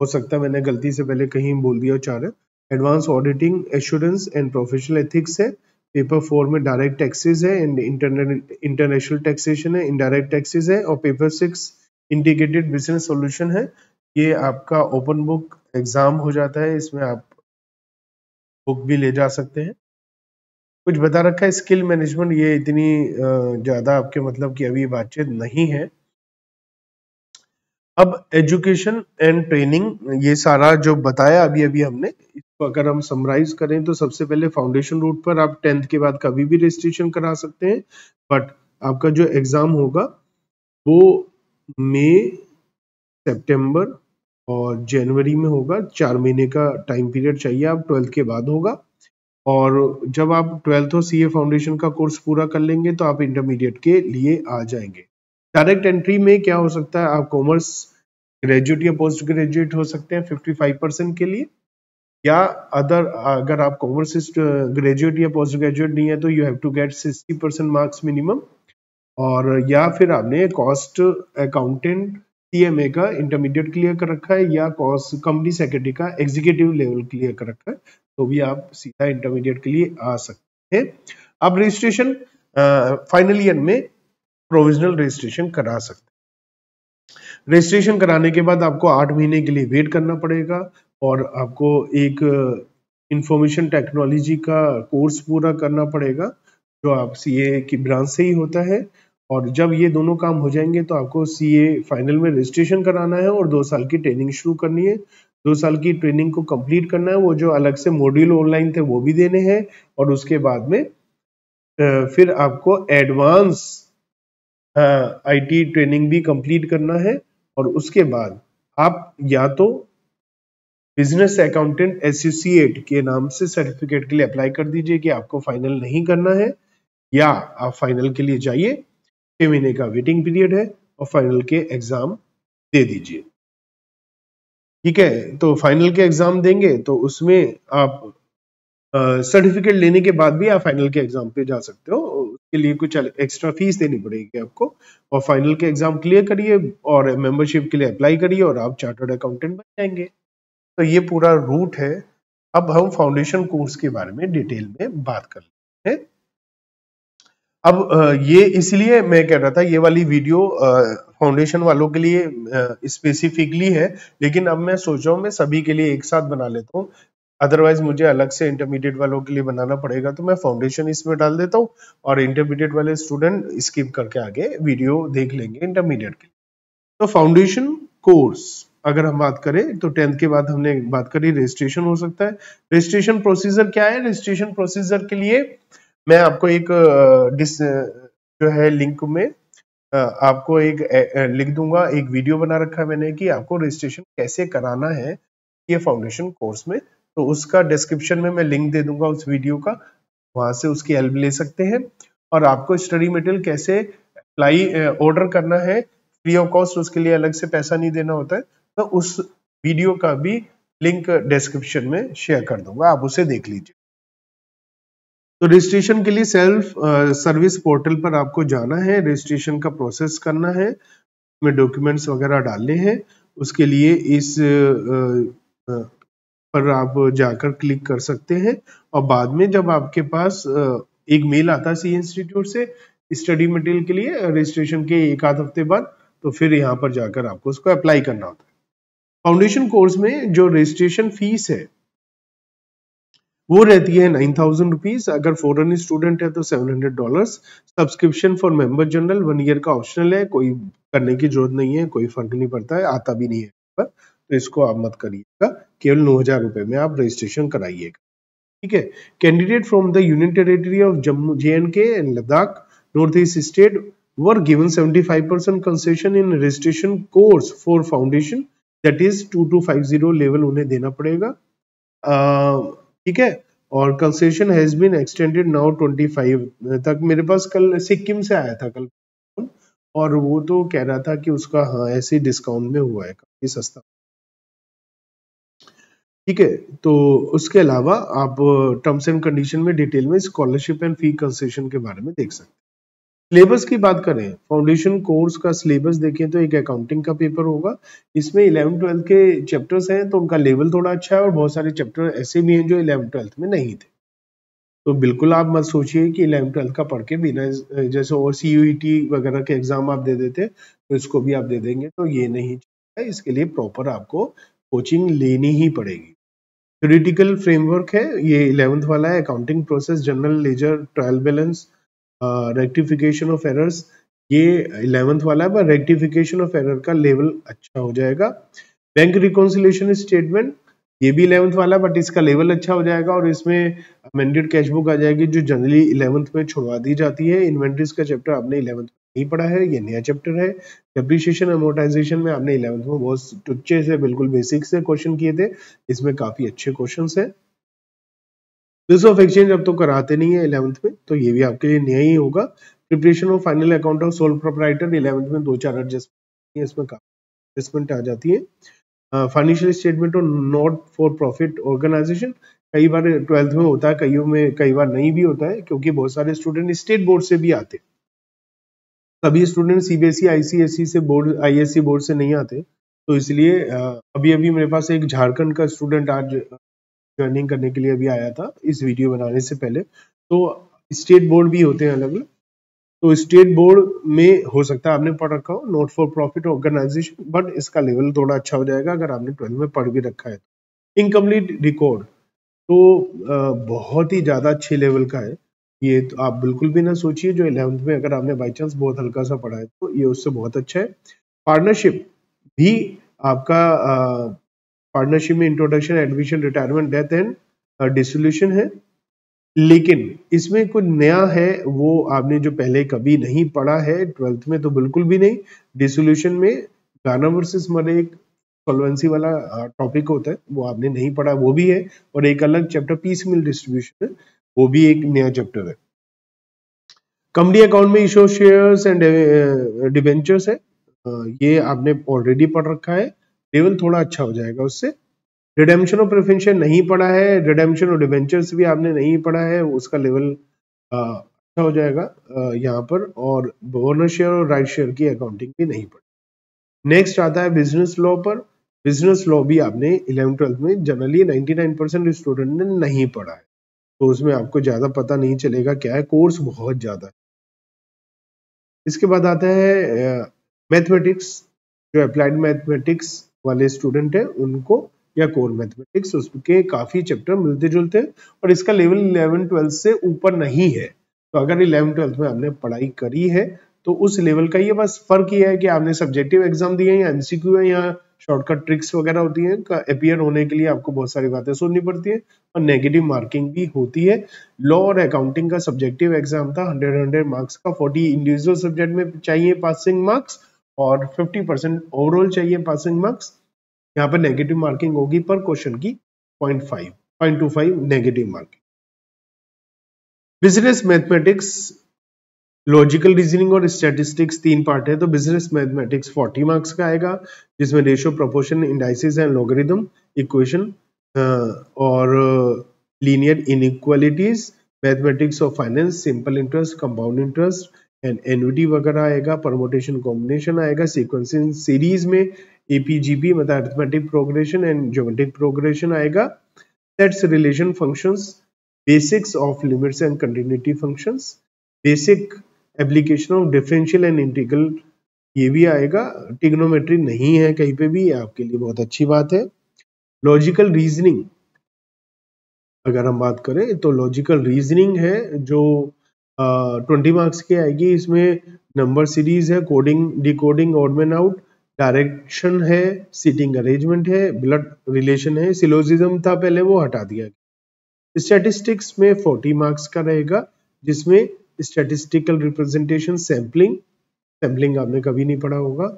हो सकता है मैंने गलती से पहले कहीं बोल दिया चार है advance auditing assurance and professional ethics है पेपर फोर में डायरेक्ट टैक्सेस है एंड इंटरनेशनल टैक्सेशन है इनडायरेक्ट टैक्सेस है और paper six integrated business solution है ये आपका ओपन बुक एग्ज़ाम हो जाता है इसमें आप बुक भी ले जा सकते हैं कुछ बता रखा है स्किल मैनेजमेंट ये इतनी ज़्यादा आपके मतलब कि अभी बातचीत नहीं है अब एजुकेशन एंड ट्रेनिंग ये सारा जो बताया अभी अभी हमने इसको अगर हम समराइज करें तो सबसे पहले फाउंडेशन रूट पर आप टेंथ के बाद कभी भी रजिस्ट्रेशन करा सकते हैं बट आपका जो एग्ज़ाम होगा वो मई सितंबर और जनवरी में होगा चार महीने का टाइम पीरियड चाहिए आप ट्वेल्थ के बाद होगा और जब आप ट्वेल्थ और सीए फाउंडेशन का कोर्स पूरा कर लेंगे तो आप इंटरमीडिएट के लिए आ जाएंगे डायरेक्ट एंट्री में क्या हो सकता है आप कॉमर्स ग्रेजुएट या पोस्ट ग्रेजुएट हो सकते हैं 55 परसेंट के लिए या अदर अगर आप कॉमर्स ग्रेजुएट या पोस्ट ग्रेजुएट नहीं है तो you have to get 60 percent marks minimum और या फिर आपने कॉस्ट अकाउंटेंट टीएमए का इंटरमीडिएट क्लियर कर रखा है या कॉस कंपनी सेक्रेटरी का एग्जीक्यूटिव लेवल क्लियर कर रखा है तो भी आप सीधा इंटरमीडिएट के लिए आ सकते हैं आप रजिस्ट्रेशन फाइनल ईयर में प्रोविजनल रजिस्ट्रेशन करा सकते रजिस्ट्रेशन कराने के बाद आपको आठ महीने के लिए वेट करना पड़ेगा और आपको एक इंफॉर्मेशन टेक्नोलॉजी का कोर्स पूरा करना पड़ेगा जो आप सीए की ब्रांच से ही होता है और जब ये दोनों काम हो जाएंगे तो आपको सी फाइनल में रजिस्ट्रेशन कराना है और दो साल की ट्रेनिंग शुरू करनी है दो साल की ट्रेनिंग को कंप्लीट करना है वो जो अलग से मॉड्यूल ऑनलाइन थे वो भी देने हैं और उसके बाद में फिर आपको एडवांस आईटी ट्रेनिंग भी कंप्लीट करना है और उसके बाद आप या तो बिजनेस अकाउंटेंट एसोसिएट के नाम से सर्टिफिकेट के लिए अप्लाई कर दीजिए कि आपको फाइनल नहीं करना है या आप फाइनल के लिए जाइए छह महीने का वेटिंग पीरियड है और फाइनल के एग्ज़ाम दे दीजिए ठीक है तो फाइनल के एग्ज़ाम देंगे तो उसमें आप सर्टिफिकेट लेने के बाद भी आप फाइनल के एग्ज़ाम पे जा सकते हो उसके लिए कुछ एक्स्ट्रा फीस देनी पड़ेगी आपको और फाइनल के एग्ज़ाम क्लियर करिए और मेंबरशिप के लिए अप्लाई करिए और आप चार्टर्ड अकाउंटेंट बन जाएंगे तो ये पूरा रूट है अब हम फाउंडेशन कोर्स के बारे में डिटेल में बात कर लेते हैं अब ये इसलिए मैं कह रहा था ये वाली वीडियो फाउंडेशन वालों के लिए स्पेसिफिकली है लेकिन अब मैं सोच रहा हूँ मैं सभी के लिए एक साथ बना लेता हूँ अदरवाइज मुझे अलग से इंटरमीडिएट वालों के लिए बनाना पड़ेगा तो मैं फाउंडेशन इसमें डाल देता हूँ और इंटरमीडिएट वाले स्टूडेंट स्किप करके आगे वीडियो देख लेंगे इंटरमीडिएट के लिए तो फाउंडेशन कोर्स अगर हम बात करें तो टेंथ के बाद हमने बात करी रजिस्ट्रेशन हो सकता है रजिस्ट्रेशन प्रोसीजर क्या है रजिस्ट्रेशन प्रोसीजर के लिए मैं आपको एक डिस जो है लिंक में आपको एक लिख दूंगा एक वीडियो बना रखा है मैंने कि आपको रजिस्ट्रेशन कैसे कराना है ये फाउंडेशन कोर्स में तो उसका डिस्क्रिप्शन में मैं लिंक दे दूंगा उस वीडियो का वहाँ से उसकी हेल्प ले सकते हैं और आपको स्टडी मटेरियल कैसे अप्लाई ऑर्डर करना है फ्री ऑफ कॉस्ट उसके लिए अलग से पैसा नहीं देना होता है तो उस वीडियो का भी लिंक डिस्क्रिप्शन में शेयर कर दूंगा आप उसे देख लीजिए तो रजिस्ट्रेशन के लिए सेल्फ सर्विस पोर्टल पर आपको जाना है रजिस्ट्रेशन का प्रोसेस करना है उसमें डॉक्यूमेंट्स वगैरह डालने हैं उसके लिए इस आ, uh, आ, uh, पर आप जाकर क्लिक कर सकते हैं और बाद में जब आपके पास uh, एक मेल आता है सी इंस्टीट्यूट से स्टडी मटेरियल के लिए रजिस्ट्रेशन के एक आध हफ्ते बाद तो फिर यहाँ पर जाकर आपको उसको अप्लाई करना होता है फाउंडेशन कोर्स में जो रजिस्ट्रेशन फीस है वो रहती है नाइन थाउजेंड रुपीज अगर फॉरन स्टूडेंट है तो seven hundred dollar subscription for member journal one year का ऑप्शनल है कोई करने की जरूरत नहीं है कोई फर्क नहीं पड़ता है आता भी नहीं है पर तो इसको आप मत करिएगा केवल नौ हजार रुपए में आप रजिस्ट्रेशन कराइएगा ठीक है candidate from the union territory of Jammu J and K and Ladakh north east state seventy concession in registration course for foundation that is two two five zero level उन्हें देना पड़ेगा uh, ठीक है और concession has been extended now 25 तक मेरे पास कल सिक्किम से आया था कल और वो तो कह रहा था कि उसका हाँ ऐसे डिस्काउंट में हुआ है काफी सस्ता ठीक है तो उसके अलावा आप टर्म्स एंड कंडीशन में डिटेल में स्कॉलरशिप एंड फी कंसेशन के बारे में देख सकते हैं सिलेबस की बात करें फाउंडेशन कोर्स का सिलेबस देखें तो एक अकाउंटिंग का पेपर होगा इसमें इलेवन ट्वेल्थ के चैप्टर्स हैं तो उनका लेवल थोड़ा अच्छा है और बहुत सारे चैप्टर ऐसे भी हैं जो इलेवन ट्वेल्थ में नहीं थे तो बिल्कुल आप मत सोचिए कि इलेवन ट्वेल्थ का पढ़ के बिना जैसे और सी e वगैरह के एग्जाम आप दे देते तो इसको भी आप दे देंगे तो ये नहीं इसके लिए प्रॉपर आपको कोचिंग लेनी ही पड़ेगी थ्योरिटिकल फ्रेमवर्क है ये इलेवंथ वाला है accounting process general ledger trial balance rectification of errors ये इलेवंथ वाला है पर रेक्टिफिकेशन ऑफ एरर का लेवल अच्छा हो जाएगा बैंक रिकॉन्सिलेशन स्टेटमेंट ये भी इलेवंथ वाला बट इसका लेवल अच्छा हो जाएगा और इसमें अमेंडेड कैश बुक आ जाएगी जो जनरली इलेवंथ में छुड़वा दी जाती है इन्वेंट्रीज का चैप्टर आपने इलेवंथ में नहीं पढ़ा है ये नया चैप्टर है डिप्रिशिएशन अमोर्टाइजेशन में आपने इलेवंथ में बहुत टुच्चे से बिल्कुल बेसिक से क्वेश्चन किए थे इसमें काफ़ी अच्छे क्वेश्चन हैं रिजर्व ऑफ एक्सचेंज अब तो कराते नहीं है इलेवंथ में तो ये भी आपके लिए नया ही होगा preparation of final account of sole proprietor eleventh में दो चार एडजस्टमेंट इसमें एडजस्टमेंट आ जाती है फाइनेंशियल स्टेटमेंट और नॉट फॉर प्रॉफिट ऑर्गेनाइजेशन कई बार ट्वेल्थ में होता है कईयों में कई बार नहीं भी होता है क्योंकि बहुत सारे स्टूडेंट स्टेट बोर्ड से भी आते सभी स्टूडेंट सीबीएसई आईसीएसई से बोर्ड आईएससी बोर्ड से नहीं आते तो इसलिए uh, अभी अभी मेरे पास एक झारखंड का स्टूडेंट आज ज्वाइनिंग करने के लिए अभी आया था इस वीडियो बनाने से पहले तो स्टेट बोर्ड भी होते हैं अलग अलग तो स्टेट बोर्ड में हो सकता है आपने पढ़ रखा हो not for profit organisation but इसका लेवल थोड़ा अच्छा हो जाएगा अगर आपने ट्वेल्थ में पढ़ भी रखा है इनकम्प्लीट रिकॉर्ड तो, तो बहुत ही ज़्यादा अच्छे लेवल का है ये तो आप बिल्कुल भी ना सोचिए जो इलेवंथ में अगर आपने बाई चांस बहुत हल्का सा पढ़ा है तो ये उससे बहुत अच्छा है पार्टनरशिप भी आपका पार्टनरशिप में introduction admission retirement death and dissolution है लेकिन इसमें कुछ नया है वो आपने जो पहले कभी नहीं पढ़ा है ट्वेल्थ में तो बिल्कुल भी नहीं डिसोल्यूशन में गाना वर्सेस मरे एक सोलवेंसी वाला टॉपिक uh, होता है वो आपने नहीं पढ़ा वो भी है और एक अलग चैप्टर पीस मिल डिस्ट्रीब्यूशन है वो भी एक नया चैप्टर है कंपनी अकाउंट में इशो शेयर्स एंड डिवेंचर्स है uh, ये आपने ऑलरेडी पढ़ रखा है लेवल थोड़ा अच्छा हो जाएगा उससे रिडेम्शन और प्रिफेंशन नहीं पढ़ा है रिडेम्शन और डिवेंचर्स भी आपने नहीं पढ़ा है उसका लेवल अच्छा हो जाएगा यहाँ पर और ओनर शेयर और राइट शेयर की अकाउंटिंग भी नहीं पढ़ा नेक्स्ट आता है बिजनेस लॉ पर बिजनेस लॉ भी आपने इलेवन ट्वेल्थ में जनरली 99% स्टूडेंट ने नहीं पढ़ा है तो उसमें आपको ज़्यादा पता नहीं चलेगा क्या है कोर्स बहुत ज़्यादा है इसके बाद आता है मैथमेटिक्स जो अप्लाइड मैथमेटिक्स वाले स्टूडेंट है उनको या कोर मैथमेटिक्स उसके काफ़ी चैप्टर मिलते जुलते हैं और इसका लेवल इलेवन ट्वेल्थ से ऊपर नहीं है तो अगर इलेवन ट्वेल्थ में हमने पढ़ाई करी है तो उस लेवल का ये बस फर्क ये है कि आपने सब्जेक्टिव एग्जाम दिए या एमसीक्यू है या शॉर्टकट ट्रिक्स वगैरह होती हैं अपियर होने के लिए आपको बहुत सारी बातें सुननी पड़ती है और नेगेटिव मार्किंग भी होती है लॉ और अकाउंटिंग का सब्जेक्टिव एग्जाम था हंड्रेड हंड्रेड मार्क्स का फोर्टी इंडिविजुअल सब्जेक्ट में चाहिए पासिंग मार्क्स और फिफ्टी परसेंट ओवरऑल चाहिए पासिंग मार्क्स यहाँ पर नेगेटिव मार्किंग होगी पर क्वेश्चन की point five point two five negative marking business mathematics logical reasoning और स्टेटिस्टिक्स तीन पार्ट है तो बिजनेस मैथमेटिक्स 40 मार्क्स का आएगा जिसमें ratio proportion indices and logarithm equation और linear inequalities mathematics of finance simple interest compound interest and annuity वगैरह आएगा परमोटेशन कॉम्बिनेशन आएगा सीक्वेंसिंग सीरीज में एपीजीपी मतलब arithmetic progression and geometric progression आएगा sets relation functions basics of limits and continuity functions basic application of differential and integral ये भी आएगा टिग्नोमेट्री नहीं है कहीं पे भी आपके लिए बहुत अच्छी बात है लॉजिकल रीजनिंग अगर हम बात करें तो लॉजिकल रीजनिंग है जो ट्वेंटी मार्क्स की आएगी इसमें नंबर सीरीज है coding decoding odd man out direction है सीटिंग अरेंजमेंट है ब्लड रिलेशन है सिलोजिज्म था पहले वो हटा दिया गया स्टैटिस्टिक्स में 40 मार्क्स का रहेगा जिसमें स्टैटिस्टिकल रिप्रेजेंटेशन सैम्पलिंग सैम्पलिंग आपने कभी नहीं पढ़ा होगा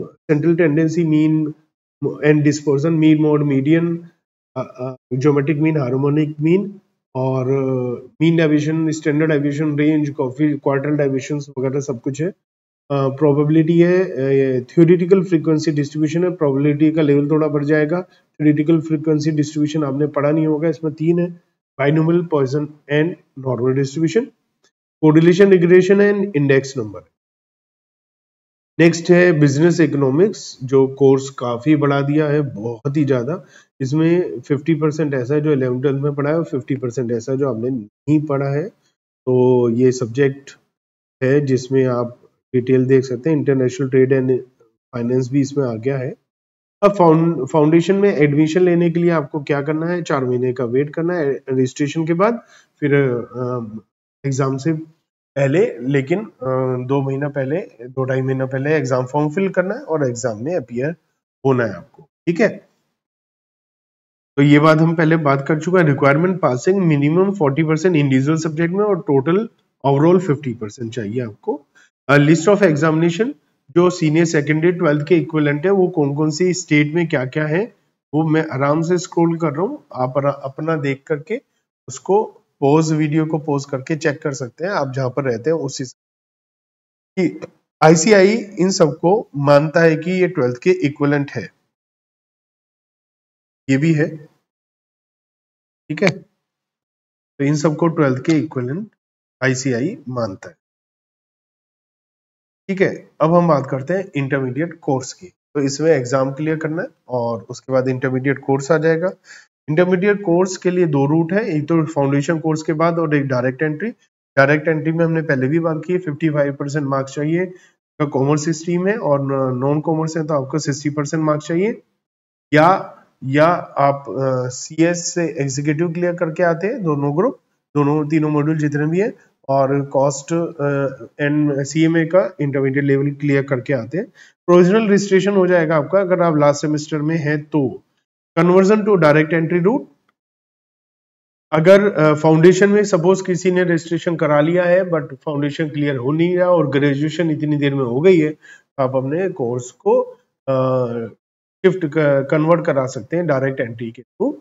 central tendency mean and dispersion mean mode median geometric mean harmonic mean और mean deviation standard deviation range quartile deviation वगैरह सब कुछ है प्रोबेबिलिटी है थ्योरिटिकल फ्रीक्वेंसी डिस्ट्रीब्यूशन है प्रोबेबिलिटी का लेवल थोड़ा बढ़ जाएगा थ्योरिटिकल फ्रीक्वेंसी डिस्ट्रीब्यूशन आपने पढ़ा नहीं होगा इसमें तीन है binomial Poisson and normal distribution correlation regression and index number next है बिजनेस इकोनॉमिक्स जो कोर्स काफ़ी बढ़ा दिया है बहुत ही ज़्यादा इसमें 50 परसेंट ऐसा है जो इलेवन ट्वेल्थ में पढ़ा है और परसेंट ऐसा जो आपने नहीं पढ़ा है तो ये सब्जेक्ट है जिसमें आप डिटेल देख सकते हैं इंटरनेशनल ट्रेड एंड फाइनेंस भी इसमें आ गया है अब फाउंडेशन में एडमिशन लेने के लिए आपको क्या करना है चार महीने का वेट करना है रजिस्ट्रेशन के बाद फिर एग्ज़ाम से पहले लेकिन दो महीना पहले दो ढाई महीना पहले एग्ज़ाम फॉर्म फिल करना है और एग्ज़ाम में अपियर होना है आपको ठीक है तो ये बात हम पहले बात कर चुका है requirement passing minimum 40 percent individual subject में और टोटल ओवरऑल 50 परसेंट चाहिए आपको लिस्ट ऑफ एग्जामिनेशन जो सीनियर सेकेंडरी ट्वेल्थ के इक्वलेंट है वो कौन कौन सी स्टेट में क्या क्या है वो मैं आराम से स्क्रॉल कर रहा हूँ आप अपना देख करके उसको पॉज वीडियो को पॉज करके चेक कर सकते हैं आप जहां पर रहते हैं उसी कि आईसीआई इन सबको मानता है कि ये ट्वेल्थ के इक्वलेंट है ये भी है ठीक है तो इन सबको ट्वेल्थ के इक्वलेंट आईसीआई मानता है ठीक है अब हम बात करते हैं इंटरमीडिएट कोर्स की तो इसमें एग्जाम क्लियर करना है और उसके बाद इंटरमीडिएट कोर्स आ जाएगा इंटरमीडिएट कोर्स के लिए दो रूट है एक तो फाउंडेशन कोर्स के बाद और एक डायरेक्ट एंट्री डायरेक्ट एंट्री में हमने पहले भी बात की है फिफ्टी फाइव परसेंट मार्क्स चाहिए कॉमर्स तो स्ट्रीम है और नॉन कॉमर्स है तो आपको सिक्सटी परसेंट मार्क्स चाहिए या या आप सी एस से एग्जीक्यूटिव क्लियर करके आते हैं दोनों ग्रुप दोनों तीनों मॉड्यूल जितने भी हैं और कॉस्ट एंड ए का इंटरमीडिएट लेवल क्लियर करके आते हैं प्रोविजनल रजिस्ट्रेशन हो जाएगा आपका अगर आप लास्ट सेमेस्टर में हैं तो conversion to direct entry route अगर फाउंडेशन uh, में सपोज किसी ने रजिस्ट्रेशन करा लिया है बट फाउंडेशन क्लियर हो नहीं रहा और ग्रेजुएशन इतनी देर में हो गई है तो आप अपने कोर्स को शिफ्ट uh, कन्वर्ट करा सकते हैं डायरेक्ट एंट्री के थ्रू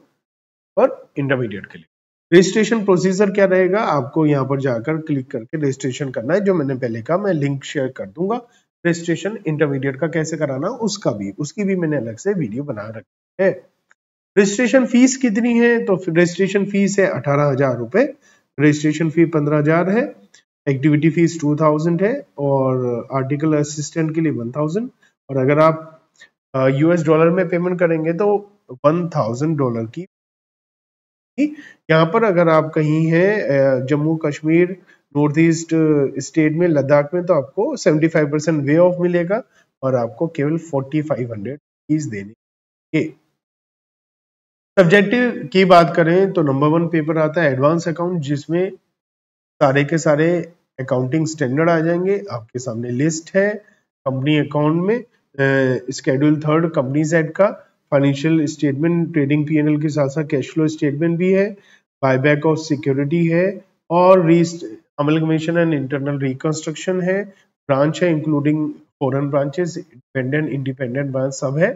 और इंटरमीडिएट के लिए रजिस्ट्रेशन प्रोसीजर क्या रहेगा आपको यहाँ पर जाकर क्लिक करके रजिस्ट्रेशन करना है जो मैंने पहले कहा मैं लिंक शेयर कर दूंगा रजिस्ट्रेशन इंटरमीडिएट का कैसे कराना उसका भी उसकी भी मैंने अलग से वीडियो बना रखी है रजिस्ट्रेशन फीस कितनी है तो रजिस्ट्रेशन फीस है अठारह हजार रुपए रजिस्ट्रेशन फी पंद्रह हजार है एक्टिविटी फीस टू थाउजेंड है और आर्टिकल असिस्टेंट के लिए वन थाउजेंड और अगर आप यूएस डॉलर में पेमेंट करेंगे तो वन थाउजेंड डॉलर की यहाँ पर अगर आप कहीं हैं Jammu Kashmir north east state में लद्दाख में तो आपको 75 परसेंट वे ऑफ मिलेगा और आपको केवल 4500 रुपीज देने सब्जेक्टिव की बात करें तो नंबर वन पेपर आता है एडवांस अकाउंट जिसमें सारे के सारे अकाउंटिंग स्टैंडर्ड आ जाएंगे आपके सामने लिस्ट है कंपनी अकाउंट में स्केड्यूल थर्ड कंपनी सेट का फाइनेंशियल स्टेटमेंट ट्रेडिंग पीएनएल के साथ साथ कैश फ्लो स्टेटमेंट भी है बायबैक ऑफ सिक्योरिटी है और amal amalgamation and internal reconstruction है ब्रांच है including foreign branches independent independent branch सब है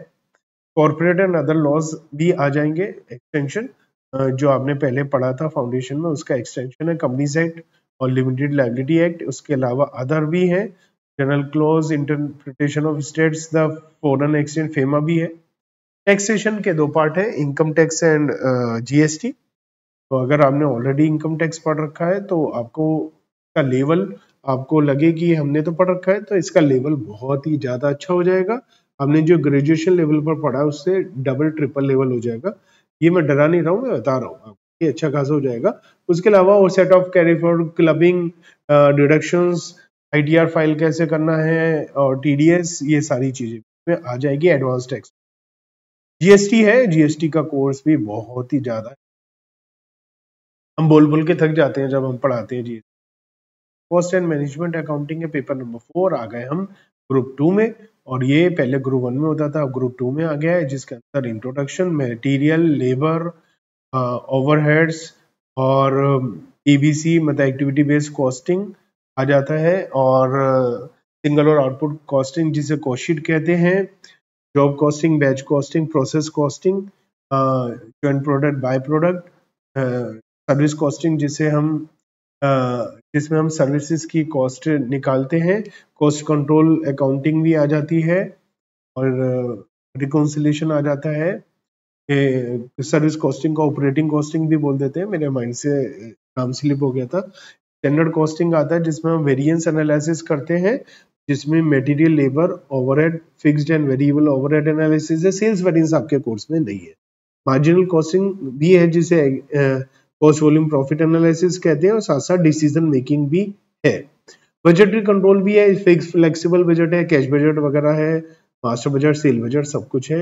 कॉरपोरेट एंड अदर लॉज भी आ जाएंगे एक्सटेंशन जो आपने पहले पढ़ा था फाउंडेशन में उसका एक्सटेंशन है कंपनीज एक्ट और लिमिटेड लाइबिलिटी एक्ट उसके अलावा अदर भी हैं general clauses interpretation of statutes the foreign exchange FEMA भी है टैक्सेशन के दो पार्ट है इनकम टैक्स एंड जीएसटी तो अगर आपने ऑलरेडी इनकम टैक्स पढ़ रखा है तो आपको का लेवल आपको लगे कि हमने तो पढ़ रखा है तो इसका लेवल बहुत ही ज़्यादा अच्छा हो जाएगा हमने जो ग्रेजुएशन लेवल पर पढ़ा है उससे डबल ट्रिपल लेवल हो जाएगा ये मैं डरा नहीं रहा हूँ मैं बता रहा हूँ आपको ये अच्छा खासा हो जाएगा उसके अलावा और set off carry forward clubbing deductions I file कैसे करना है और टी ये सारी चीज़ें आ जाएगी एडवांस टैक्स जीएसटी है जीएसटी का कोर्स भी बहुत ही ज्यादा हम बोल बोल के थक जाते हैं जब हम पढ़ाते हैं जी कॉस्ट एंड मैनेजमेंट अकाउंटिंग के पेपर नंबर फोर आ गए हम ग्रुप टू में और ये पहले ग्रुप वन में होता था अब ग्रुप टू में आ गया है जिसके अंदर इंट्रोडक्शन मेटीरियल लेबर ओवरहेड्स और ईबीसी e मतलब एक्टिविटी बेस्ड कॉस्टिंग आ जाता है और सिंगल और आउटपुट कॉस्टिंग जिसे कॉस्टशीट कहते हैं job costing batch costing process costing joint product by product service costing जिसे हम uh, जिसमें हम सर्विसेज की कॉस्ट निकालते हैं कॉस्ट कंट्रोल अकाउंटिंग भी आ जाती है और रिकॉन्सिलेशन uh, आ जाता है सर्विस कॉस्टिंग का ऑपरेटिंग कॉस्टिंग भी बोल देते हैं मेरे माइंड से uh, नाम स्लिप हो गया था स्टैंडर्ड कॉस्टिंग आता है जिसमें हम वेरिएंस एनालिसिस करते हैं जिसमें material labour overhead fixed and variable overhead analysis है सेल्स वेरियंस आपके कोर्स में नहीं है मार्जिनल कॉस्टिंग भी है जिसे कॉस्ट वॉल्यूम प्रॉफिट एनालिसिस कहते हैं और साथ साथ डिसीजन मेकिंग भी है बजटरी कंट्रोल भी है फिक्स फ्लेक्सिबल बजट है कैश बजट वगैरह है मास्टर बजट सेल बजट सब कुछ है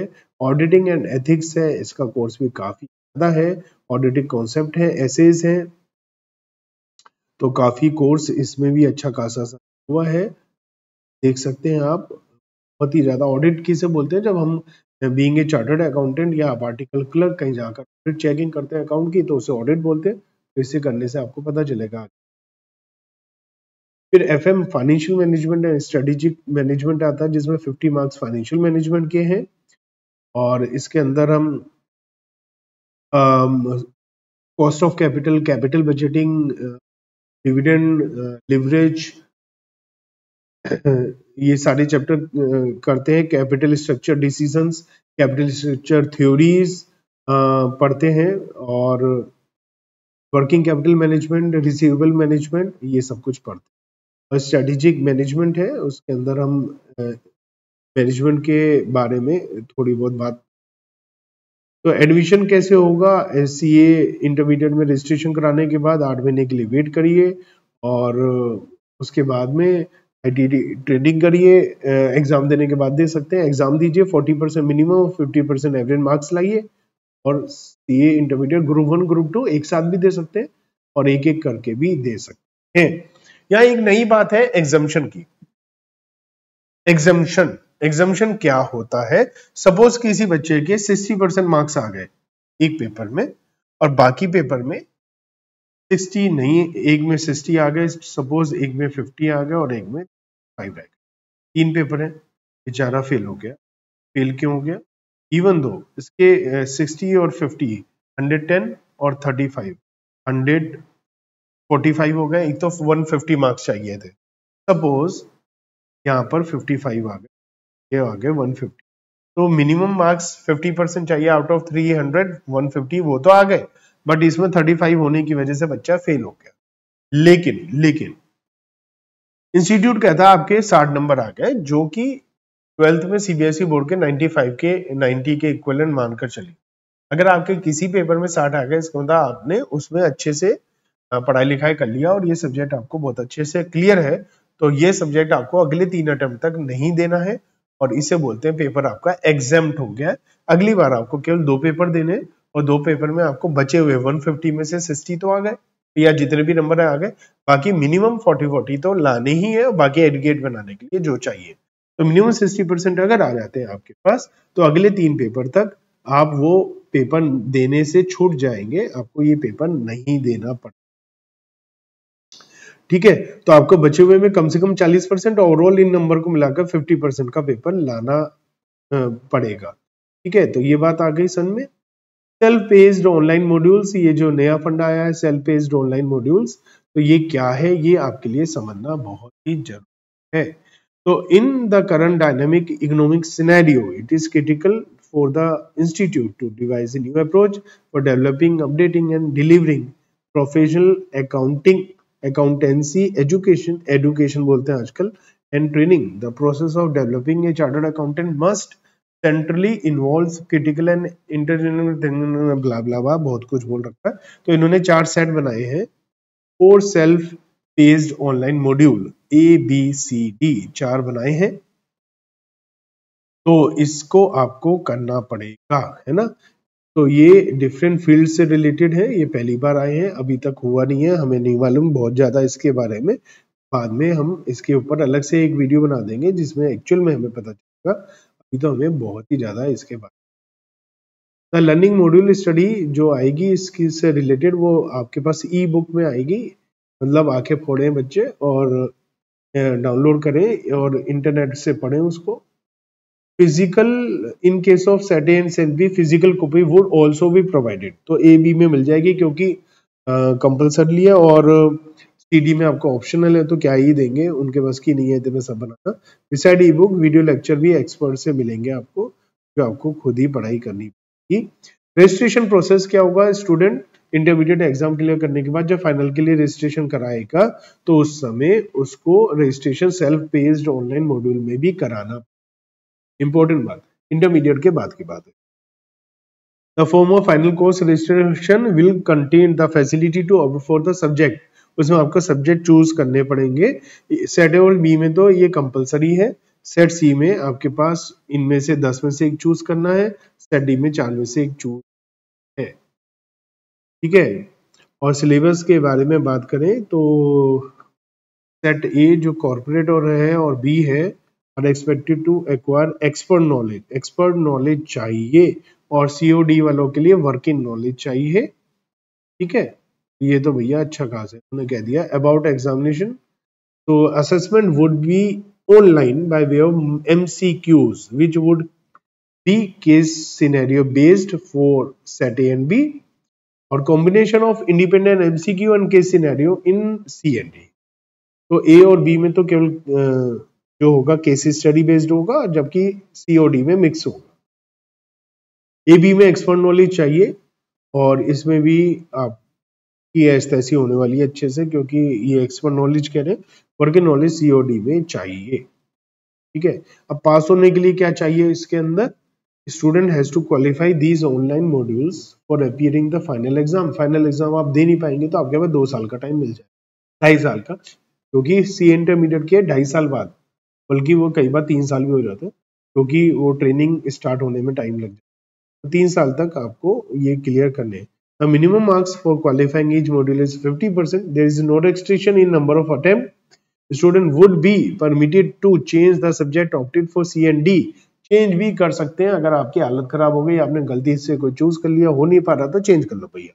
ऑडिटिंग एंड एथिक्स है इसका कोर्स भी काफी ज्यादा है ऑडिटिंग कॉन्सेप्ट है एसेज है तो काफी कोर्स इसमें भी अच्छा खासा हुआ है देख सकते हैं आप बहुत ही ज़्यादा ऑडिट किसे बोलते हैं जब हम बींग ए चार्टर्ड अकाउंटेंट या आप आर्टिकल क्लर्क कहीं जाकर ऑडिट चेकिंग करते हैं अकाउंट की तो उसे ऑडिट बोलते हैं तो इसे करने से आपको पता चलेगा फिर F M financial management and strategic management आता है जिसमें 50 मार्क्स फाइनेंशियल मैनेजमेंट के हैं और इसके अंदर हम cost of capital capital budgeting dividend leverage ये सारे चैप्टर करते हैं capital structure decisions capital structure theories पढ़ते हैं और working capital management receivable management ये सब कुछ पढ़ते हैं और स्ट्रेटेजिक मैनेजमेंट है उसके अंदर हम मैनेजमेंट के बारे में थोड़ी बहुत बात तो एडमिशन कैसे होगा एस इंटरमीडिएट में रजिस्ट्रेशन कराने के बाद आठ महीने के लिए वेट करिए और उसके बाद में ट्रेडिंग करिए एग्जाम देने के बाद दे सकते हैं एग्जाम दीजिए 40 percent minimum fifty percent average marks लाइए और CA intermediate group one group two एक साथ भी दे सकते हैं और एक एक करके भी दे सकते हैं यहाँ एक नई बात है एग्जामेशन की एग्जामेशन एग्जामेशन क्या होता है सपोज किसी बच्चे के सिक्सटी परसेंट मार्क्स आ गए एक पेपर में और बाकी पेपर में 60 नहीं एक में 60 आ गए सपोज एक में 50 आ गए और एक में फाइव रैंक तीन पेपर हैं बेचारा फेल हो गया फेल क्यों हो गया इवन दो इसके सिक्सटी और फिफ्टी हंड्रेड टेन और thirty five hundred forty five हो गए एक तो वन फिफ्टी मार्क्स चाहिए थे सपोज यहाँ पर फिफ्टी फाइव आ गए ये आ गए वन फिफ्टी तो मिनिमम मार्क्स फिफ्टी परसेंट चाहिए out of three hundred one fifty वो तो आ गए बट इसमें थर्टी फाइव होने की वजह से बच्चा फेल हो गया लेकिन लेकिन इंस्टीट्यूट कहता है आपके साठ नंबर आ गए जो कि ट्वेल्थ में सीबीएसई e बोर्ड के 95 के 90 के इक्वलेंट मानकर चले अगर आपके किसी पेपर में साठ आ गए इसका मतलब आपने उसमें अच्छे से पढ़ाई लिखाई कर लिया और ये सब्जेक्ट आपको बहुत अच्छे से क्लियर है तो ये सब्जेक्ट आपको अगले तीन अटेम्प्ट तक नहीं देना है और इसे बोलते हैं पेपर आपका एग्जाम हो गया अगली बार आपको केवल दो पेपर देने और दो पेपर में आपको बचे हुए वन में से सिक्सटी तो आ गए या जितने भी नंबर आ गए बाकी मिनिमम फोर्टी फोर्टी तो लाने ही है और बाकी एडुकेट बनाने के लिए जो चाहिए तो मिनिमम सिक्सटी परसेंट अगर आ जाते हैं आपके पास तो अगले तीन पेपर तक आप वो पेपर देने से छूट जाएंगे आपको ये पेपर नहीं देना पड़ता ठीक है तो आपको बचे हुए में कम से कम 40 परसेंट ओवरऑल इन नंबर को मिलाकर 50 परसेंट का पेपर लाना पड़ेगा ठीक है तो ये बात आ गई सन में सेल्फ पेस्ड ऑनलाइन मॉड्यूल्स ये जो नया फंड आया है सेल्फ पेस्ड ऑनलाइन मॉड्यूल्स तो ये क्या है ये आपके लिए समझना बहुत ही जरूरी है तो in the current dynamic economic scenario it is critical for the institute to devise a new approach for developing updating and delivering professional accounting accountancy education education बोलते हैं आजकल and training the process of developing a chartered accountant must centrally involve critical and integral blah blah blah बहुत कुछ बोल रखा है तो इन्होंने चार सेट बनाए हैं four self based online module A B C D चार बनाए हैं तो इसको आपको करना पड़ेगा है ना तो ये डिफरेंट फील्ड से रिलेटेड है ये पहली बार आए हैं अभी तक हुआ नहीं है हमें नहीं मालूम बहुत ज़्यादा इसके बारे में बाद में हम इसके ऊपर अलग से एक वीडियो बना देंगे जिसमें एक्चुअल में हमें पता चलेगा अभी तो हमें बहुत ही ज़्यादा इसके बारे में लर्निंग मॉड्यूल स्टडी जो आएगी इसकी से रिलेटेड वो आपके पास ई बुक में आएगी मतलब आंखें फोड़े बच्चे और डाउनलोड करें और इंटरनेट से पढ़ें उसको physical in case of set A and set B physical copy would also भी प्रोवाइडेड तो ए बी में मिल जाएगी क्योंकि कंपल्सरली है और टीडी में आपको ऑप्शनल है तो क्या ही देंगे उनके बस की नहीं है इतने सब बनाना beside ebook video lecture भी एक्सपर्ट से मिलेंगे आपको जो आपको खुद ही पढ़ाई करनी पड़ेगी रजिस्ट्रेशन प्रोसेस क्या होगा स्टूडेंट इंटरमीडिएट एग्जाम क्लियर करने के बाद जब फाइनल के लिए रजिस्ट्रेशन कराएगा तो उस समय उसको registration self paced online module में भी कराना इंपॉर्टेंट बात इंटरमीडिएट के बाद की बात है The form of final course registration will contain the facility to opt for the subject उसमें आपको सब्जेक्ट चूज करने पड़ेंगे सेट एवल बी में तो ये कंपलसरी है सेट सी में आपके पास इनमें से दस में से एक चूज करना है सेट डी में चार में से एक चूज है ठीक है और सिलेबस के बारे में बात करें तो सेट ए जो कॉरपोरेट और है और बी है are expected to acquire expert knowledge expert knowledge चाहिए और सीओडी वालों के लिए वर्किंग नॉलेज चाहिए ठीक है ये तो भैया अच्छा खास है उन्होंने कह दिया अबाउट एग्जामिनेशन तो assessment would be online by way of MCQs which would be case scenario based for set A and B और combination of independent MCQ and case scenario in C and D तो ए और बी में तो केवल जो होगा केस स्टडी बेस्ड होगा जबकि सी और डी में मिक्स होगा ए बी में एक्सपर्ट नॉलेज चाहिए और इसमें भी आप की ऐसी होने वाली है अच्छे से क्योंकि ये एक्सपर्ट नॉलेज कह रहे हैं वर्क नॉलेज सीओडी में चाहिए ठीक है अब पास होने के लिए क्या चाहिए इसके अंदर student has to qualify these online modules for appearing the final exam final exam आप दे नहीं पाएंगे तो आपके पास दो साल का टाइम मिल जाएगा ढाई साल का क्योंकि सी इंटरमीडिएट के ढाई साल बाद बल्कि वो कई बार तीन साल भी हो जाते हैं क्योंकि वो ट्रेनिंग स्टार्ट होने में टाइम लग जाता है तो तीन साल तक आपको ये क्लियर करने हैं The minimum marks for qualifying each module is 50%. There is no restriction in number of attempt. The student would be permitted to change the subject opted for C and D. change bhi kar sakte hain agar aapki halat kharab ho gayi aapne galti se koi choose kar liya ho nahi pa raha to change kar lo bhaiya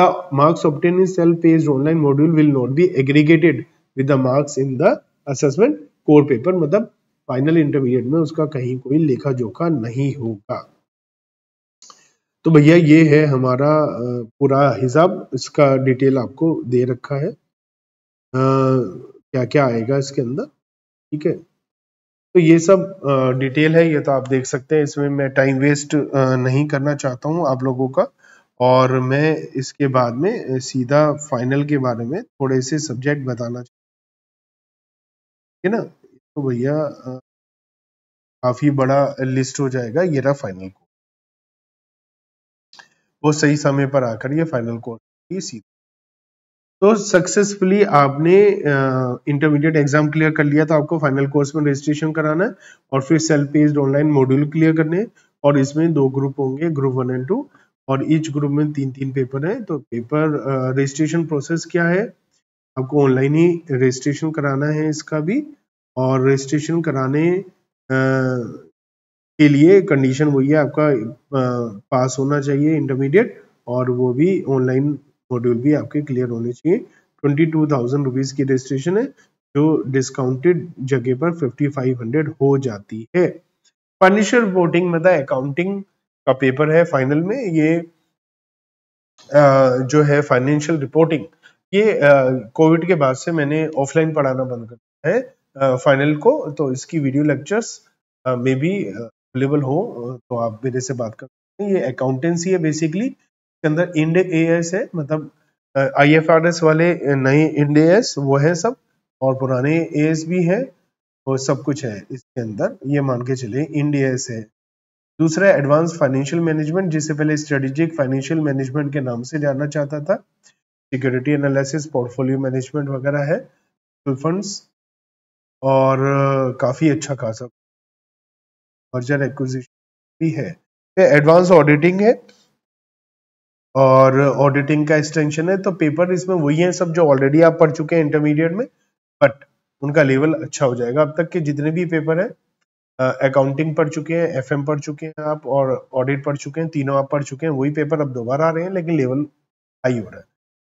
the marks obtained in self-paced online module will not be aggregated with the marks in the assessment core paper matlab final intermediate mein uska kahin koi lekha jokha nahi hoga तो भैया ये है हमारा पूरा हिसाब इसका डिटेल आपको दे रखा है आ, क्या क्या आएगा इसके अंदर ठीक है तो ये सब आ, डिटेल है ये तो आप देख सकते हैं इसमें मैं टाइम वेस्ट आ, नहीं करना चाहता हूँ आप लोगों का और मैं इसके बाद में सीधा फाइनल के बारे में थोड़े से सब्जेक्ट बताना चाहता हूँ ठीक है ना तो भैया काफ़ी बड़ा लिस्ट हो जाएगा ये रहा फाइनल को वो सही समय पर आकर ये फाइनल क्वार्टर सीख तो सक्सेसफुली आपने इंटरमीडिएट एग्जाम क्लियर कर लिया तो आपको फाइनल कोर्स में रजिस्ट्रेशन कराना है और फिर self paced online module clear करने और इसमें दो ग्रुप होंगे ग्रुप वन एंड टू और ईच ग्रुप में तीन तीन पेपर है तो पेपर रजिस्ट्रेशन प्रोसेस क्या है आपको ऑनलाइन ही रजिस्ट्रेशन कराना है इसका भी और रजिस्ट्रेशन कराने के लिए कंडीशन वही है आपका पास होना चाहिए इंटरमीडिएट और वो भी ऑनलाइन मॉड्यूल भी आपके क्लियर होने चाहिए ट्वेंटी टू थाउजेंड रुपीज़ की रजिस्ट्रेशन है जो डिस्काउंटेड जगह पर फिफ्टी फाइव हंड्रेड हो जाती है फाइनेंशियल रिपोर्टिंग में था अकाउंटिंग का पेपर है फाइनल में ये जो है फाइनेंशियल रिपोर्टिंग ये कोविड के बाद से मैंने ऑफलाइन पढ़ाना बंद कर दिया है फाइनल को तो इसकी वीडियो लेक्चर्स में भी अवेलेबल हो तो आप मेरे से बात कर सकते हैं ये अकाउंटेंसी है बेसिकली इसके अंदर इंड एस है मतलब एस वाले नए इंड एएस वो है सब और पुराने एएस भी है और सब कुछ है इसके अंदर ये मान के चले इंड है दूसरा एडवांस फाइनेंशियल मैनेजमेंट जिसे पहले स्ट्रेटेजिक फाइनेंशियल मैनेजमेंट के नाम से जाना चाहता था सिक्योरिटी एनालिसिस पोर्टफोलियो है फंड्स और काफ़ी अच्छा खासा मर्जर एक्विजिशन भी है ये एडवांस ऑडिटिंग है और ऑडिटिंग का एक्सटेंशन है तो पेपर इसमें वही है सब जो ऑलरेडी आप पढ़ चुके हैं इंटरमीडिएट में बट उनका लेवल अच्छा हो जाएगा अब तक के जितने भी पेपर है अकाउंटिंग पढ़ चुके हैं एफ पढ़ चुके हैं आप और ऑडिट पढ़ चुके हैं तीनों आप पढ़ चुके हैं वही पेपर अब दोबारा आ रहे हैं लेकिन लेवल हाई हो रहा है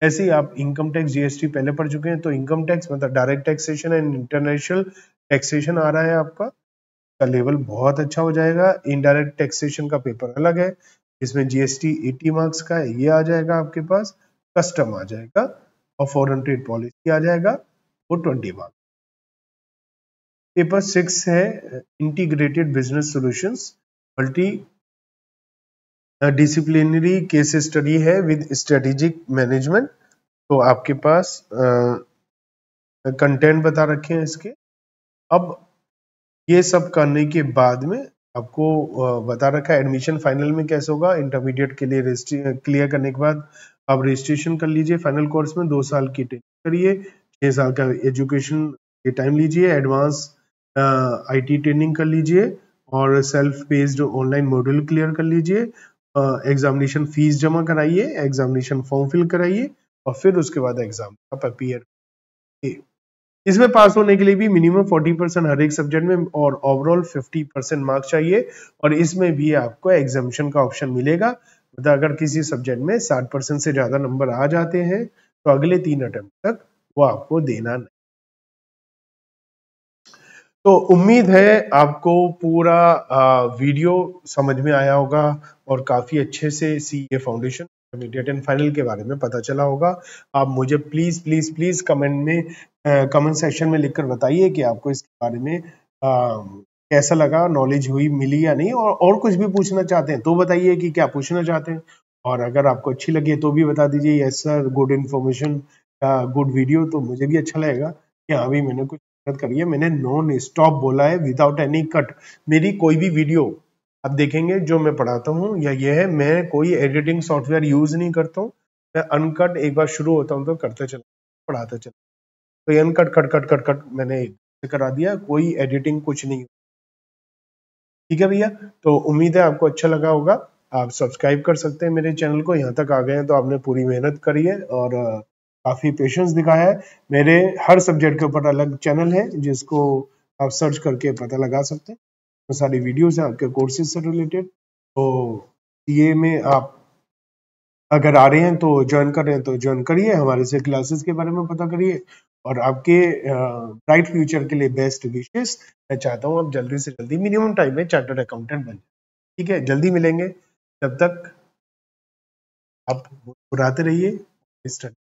ऐसे ही आप इनकम टैक्स जीएसटी पहले पढ़ चुके हैं तो इनकम टैक्स मतलब direct taxation and international taxation आ रहा है आपका का लेवल बहुत अच्छा हो जाएगा इनडायरेक्ट टैक्सेशन का पेपर अलग है इसमें जीएसटी एटी मार्क्स का है ये आ जाएगा आपके पास कस्टम आ जाएगा और फॉरन ट्रेड पॉलिसी आ जाएगा वो ट्वेंटी मार्क्स पेपर सिक्स है integrated business solutions multi disciplinary case study है विद स्ट्रेटेजिक मैनेजमेंट तो आपके पास कंटेंट uh, बता रखे हैं इसके अब ये सब करने के बाद में आपको बता रखा है एडमिशन फाइनल में कैसे होगा इंटरमीडिएट के लिए क्लियर करने के बाद आप रजिस्ट्रेशन कर लीजिए फाइनल कोर्स में दो साल की ट्रेनिंग करिए छः साल का एजुकेशन के टाइम लीजिए एडवांस आईटी ट्रेनिंग कर लीजिए और self based online module clear कर लीजिए एग्जामिनेशन फीस जमा कराइए एग्जामिनेशन फॉर्म फिल कराइए और फिर उसके बाद एग्जाम आप अपीयर इसमें पास होने के लिए भी मिनिमम 40 परसेंट हर एक सब्जेक्ट में और ओवरऑल 50 परसेंट मार्क्स चाहिए और इसमें भी आपको एग्जामिशन का ऑप्शन मिलेगा मतलब अगर किसी सब्जेक्ट में 60 परसेंट से ज़्यादा नंबर आ जाते हैं तो अगले तीन अटेम्प्ट तक वो आपको देना नहीं तो उम्मीद है आपको पूरा वीडियो समझ में आया होगा और काफ़ी अच्छे से C A foundation intermediate and final के बारे में पता चला होगा आप मुझे प्लीज़ प्लीज़ प्लीज़ कमेंट में कमेंट सेक्शन में लिखकर बताइए कि आपको इसके बारे में आ, कैसा लगा नॉलेज हुई मिली या नहीं और और कुछ भी पूछना चाहते हैं तो बताइए कि क्या पूछना चाहते हैं और अगर आपको अच्छी लगी है तो भी बता दीजिए yes sir good information good video तो मुझे भी अच्छा लगेगा कि हाँ भी मैंने कुछ मदद करी है मैंने नॉन स्टॉप बोला है विदाउट एनी कट मेरी कोई भी वीडियो आप देखेंगे जो मैं पढ़ाता हूँ या ये है मैं कोई एडिटिंग सॉफ्टवेयर यूज़ नहीं करता हूँ मैं अनकट एक बार शुरू होता हूँ तो करते चला पढ़ाते चला तो एन cut cut cut cut cut मैंने करा दिया कोई एडिटिंग कुछ नहीं ठीक है भैया तो उम्मीद है आपको अच्छा लगा होगा आप सब्सक्राइब कर सकते हैं मेरे चैनल को यहाँ तक आ गए हैं तो आपने पूरी मेहनत करी है और काफ़ी पेशेंस दिखाया है मेरे हर सब्जेक्ट के ऊपर अलग चैनल है जिसको आप सर्च करके पता लगा सकते हैं तो सारी वीडियोस हैं आपके कोर्सेज से रिलेटेड तो ये में आप अगर आ रहे हैं तो ज्वाइन कर रहे हैं तो ज्वाइन करिए हमारे से क्लासेस के बारे में पता करिए और आपके ब्राइट फ्यूचर के लिए बेस्ट विशेष मैं चाहता हूँ आप जल्दी से जल्दी मिनिमम टाइम में चार्टर्ड अकाउंटेंट बन जाए ठीक है जल्दी मिलेंगे तब तक आप बुराते रहिए स्टडी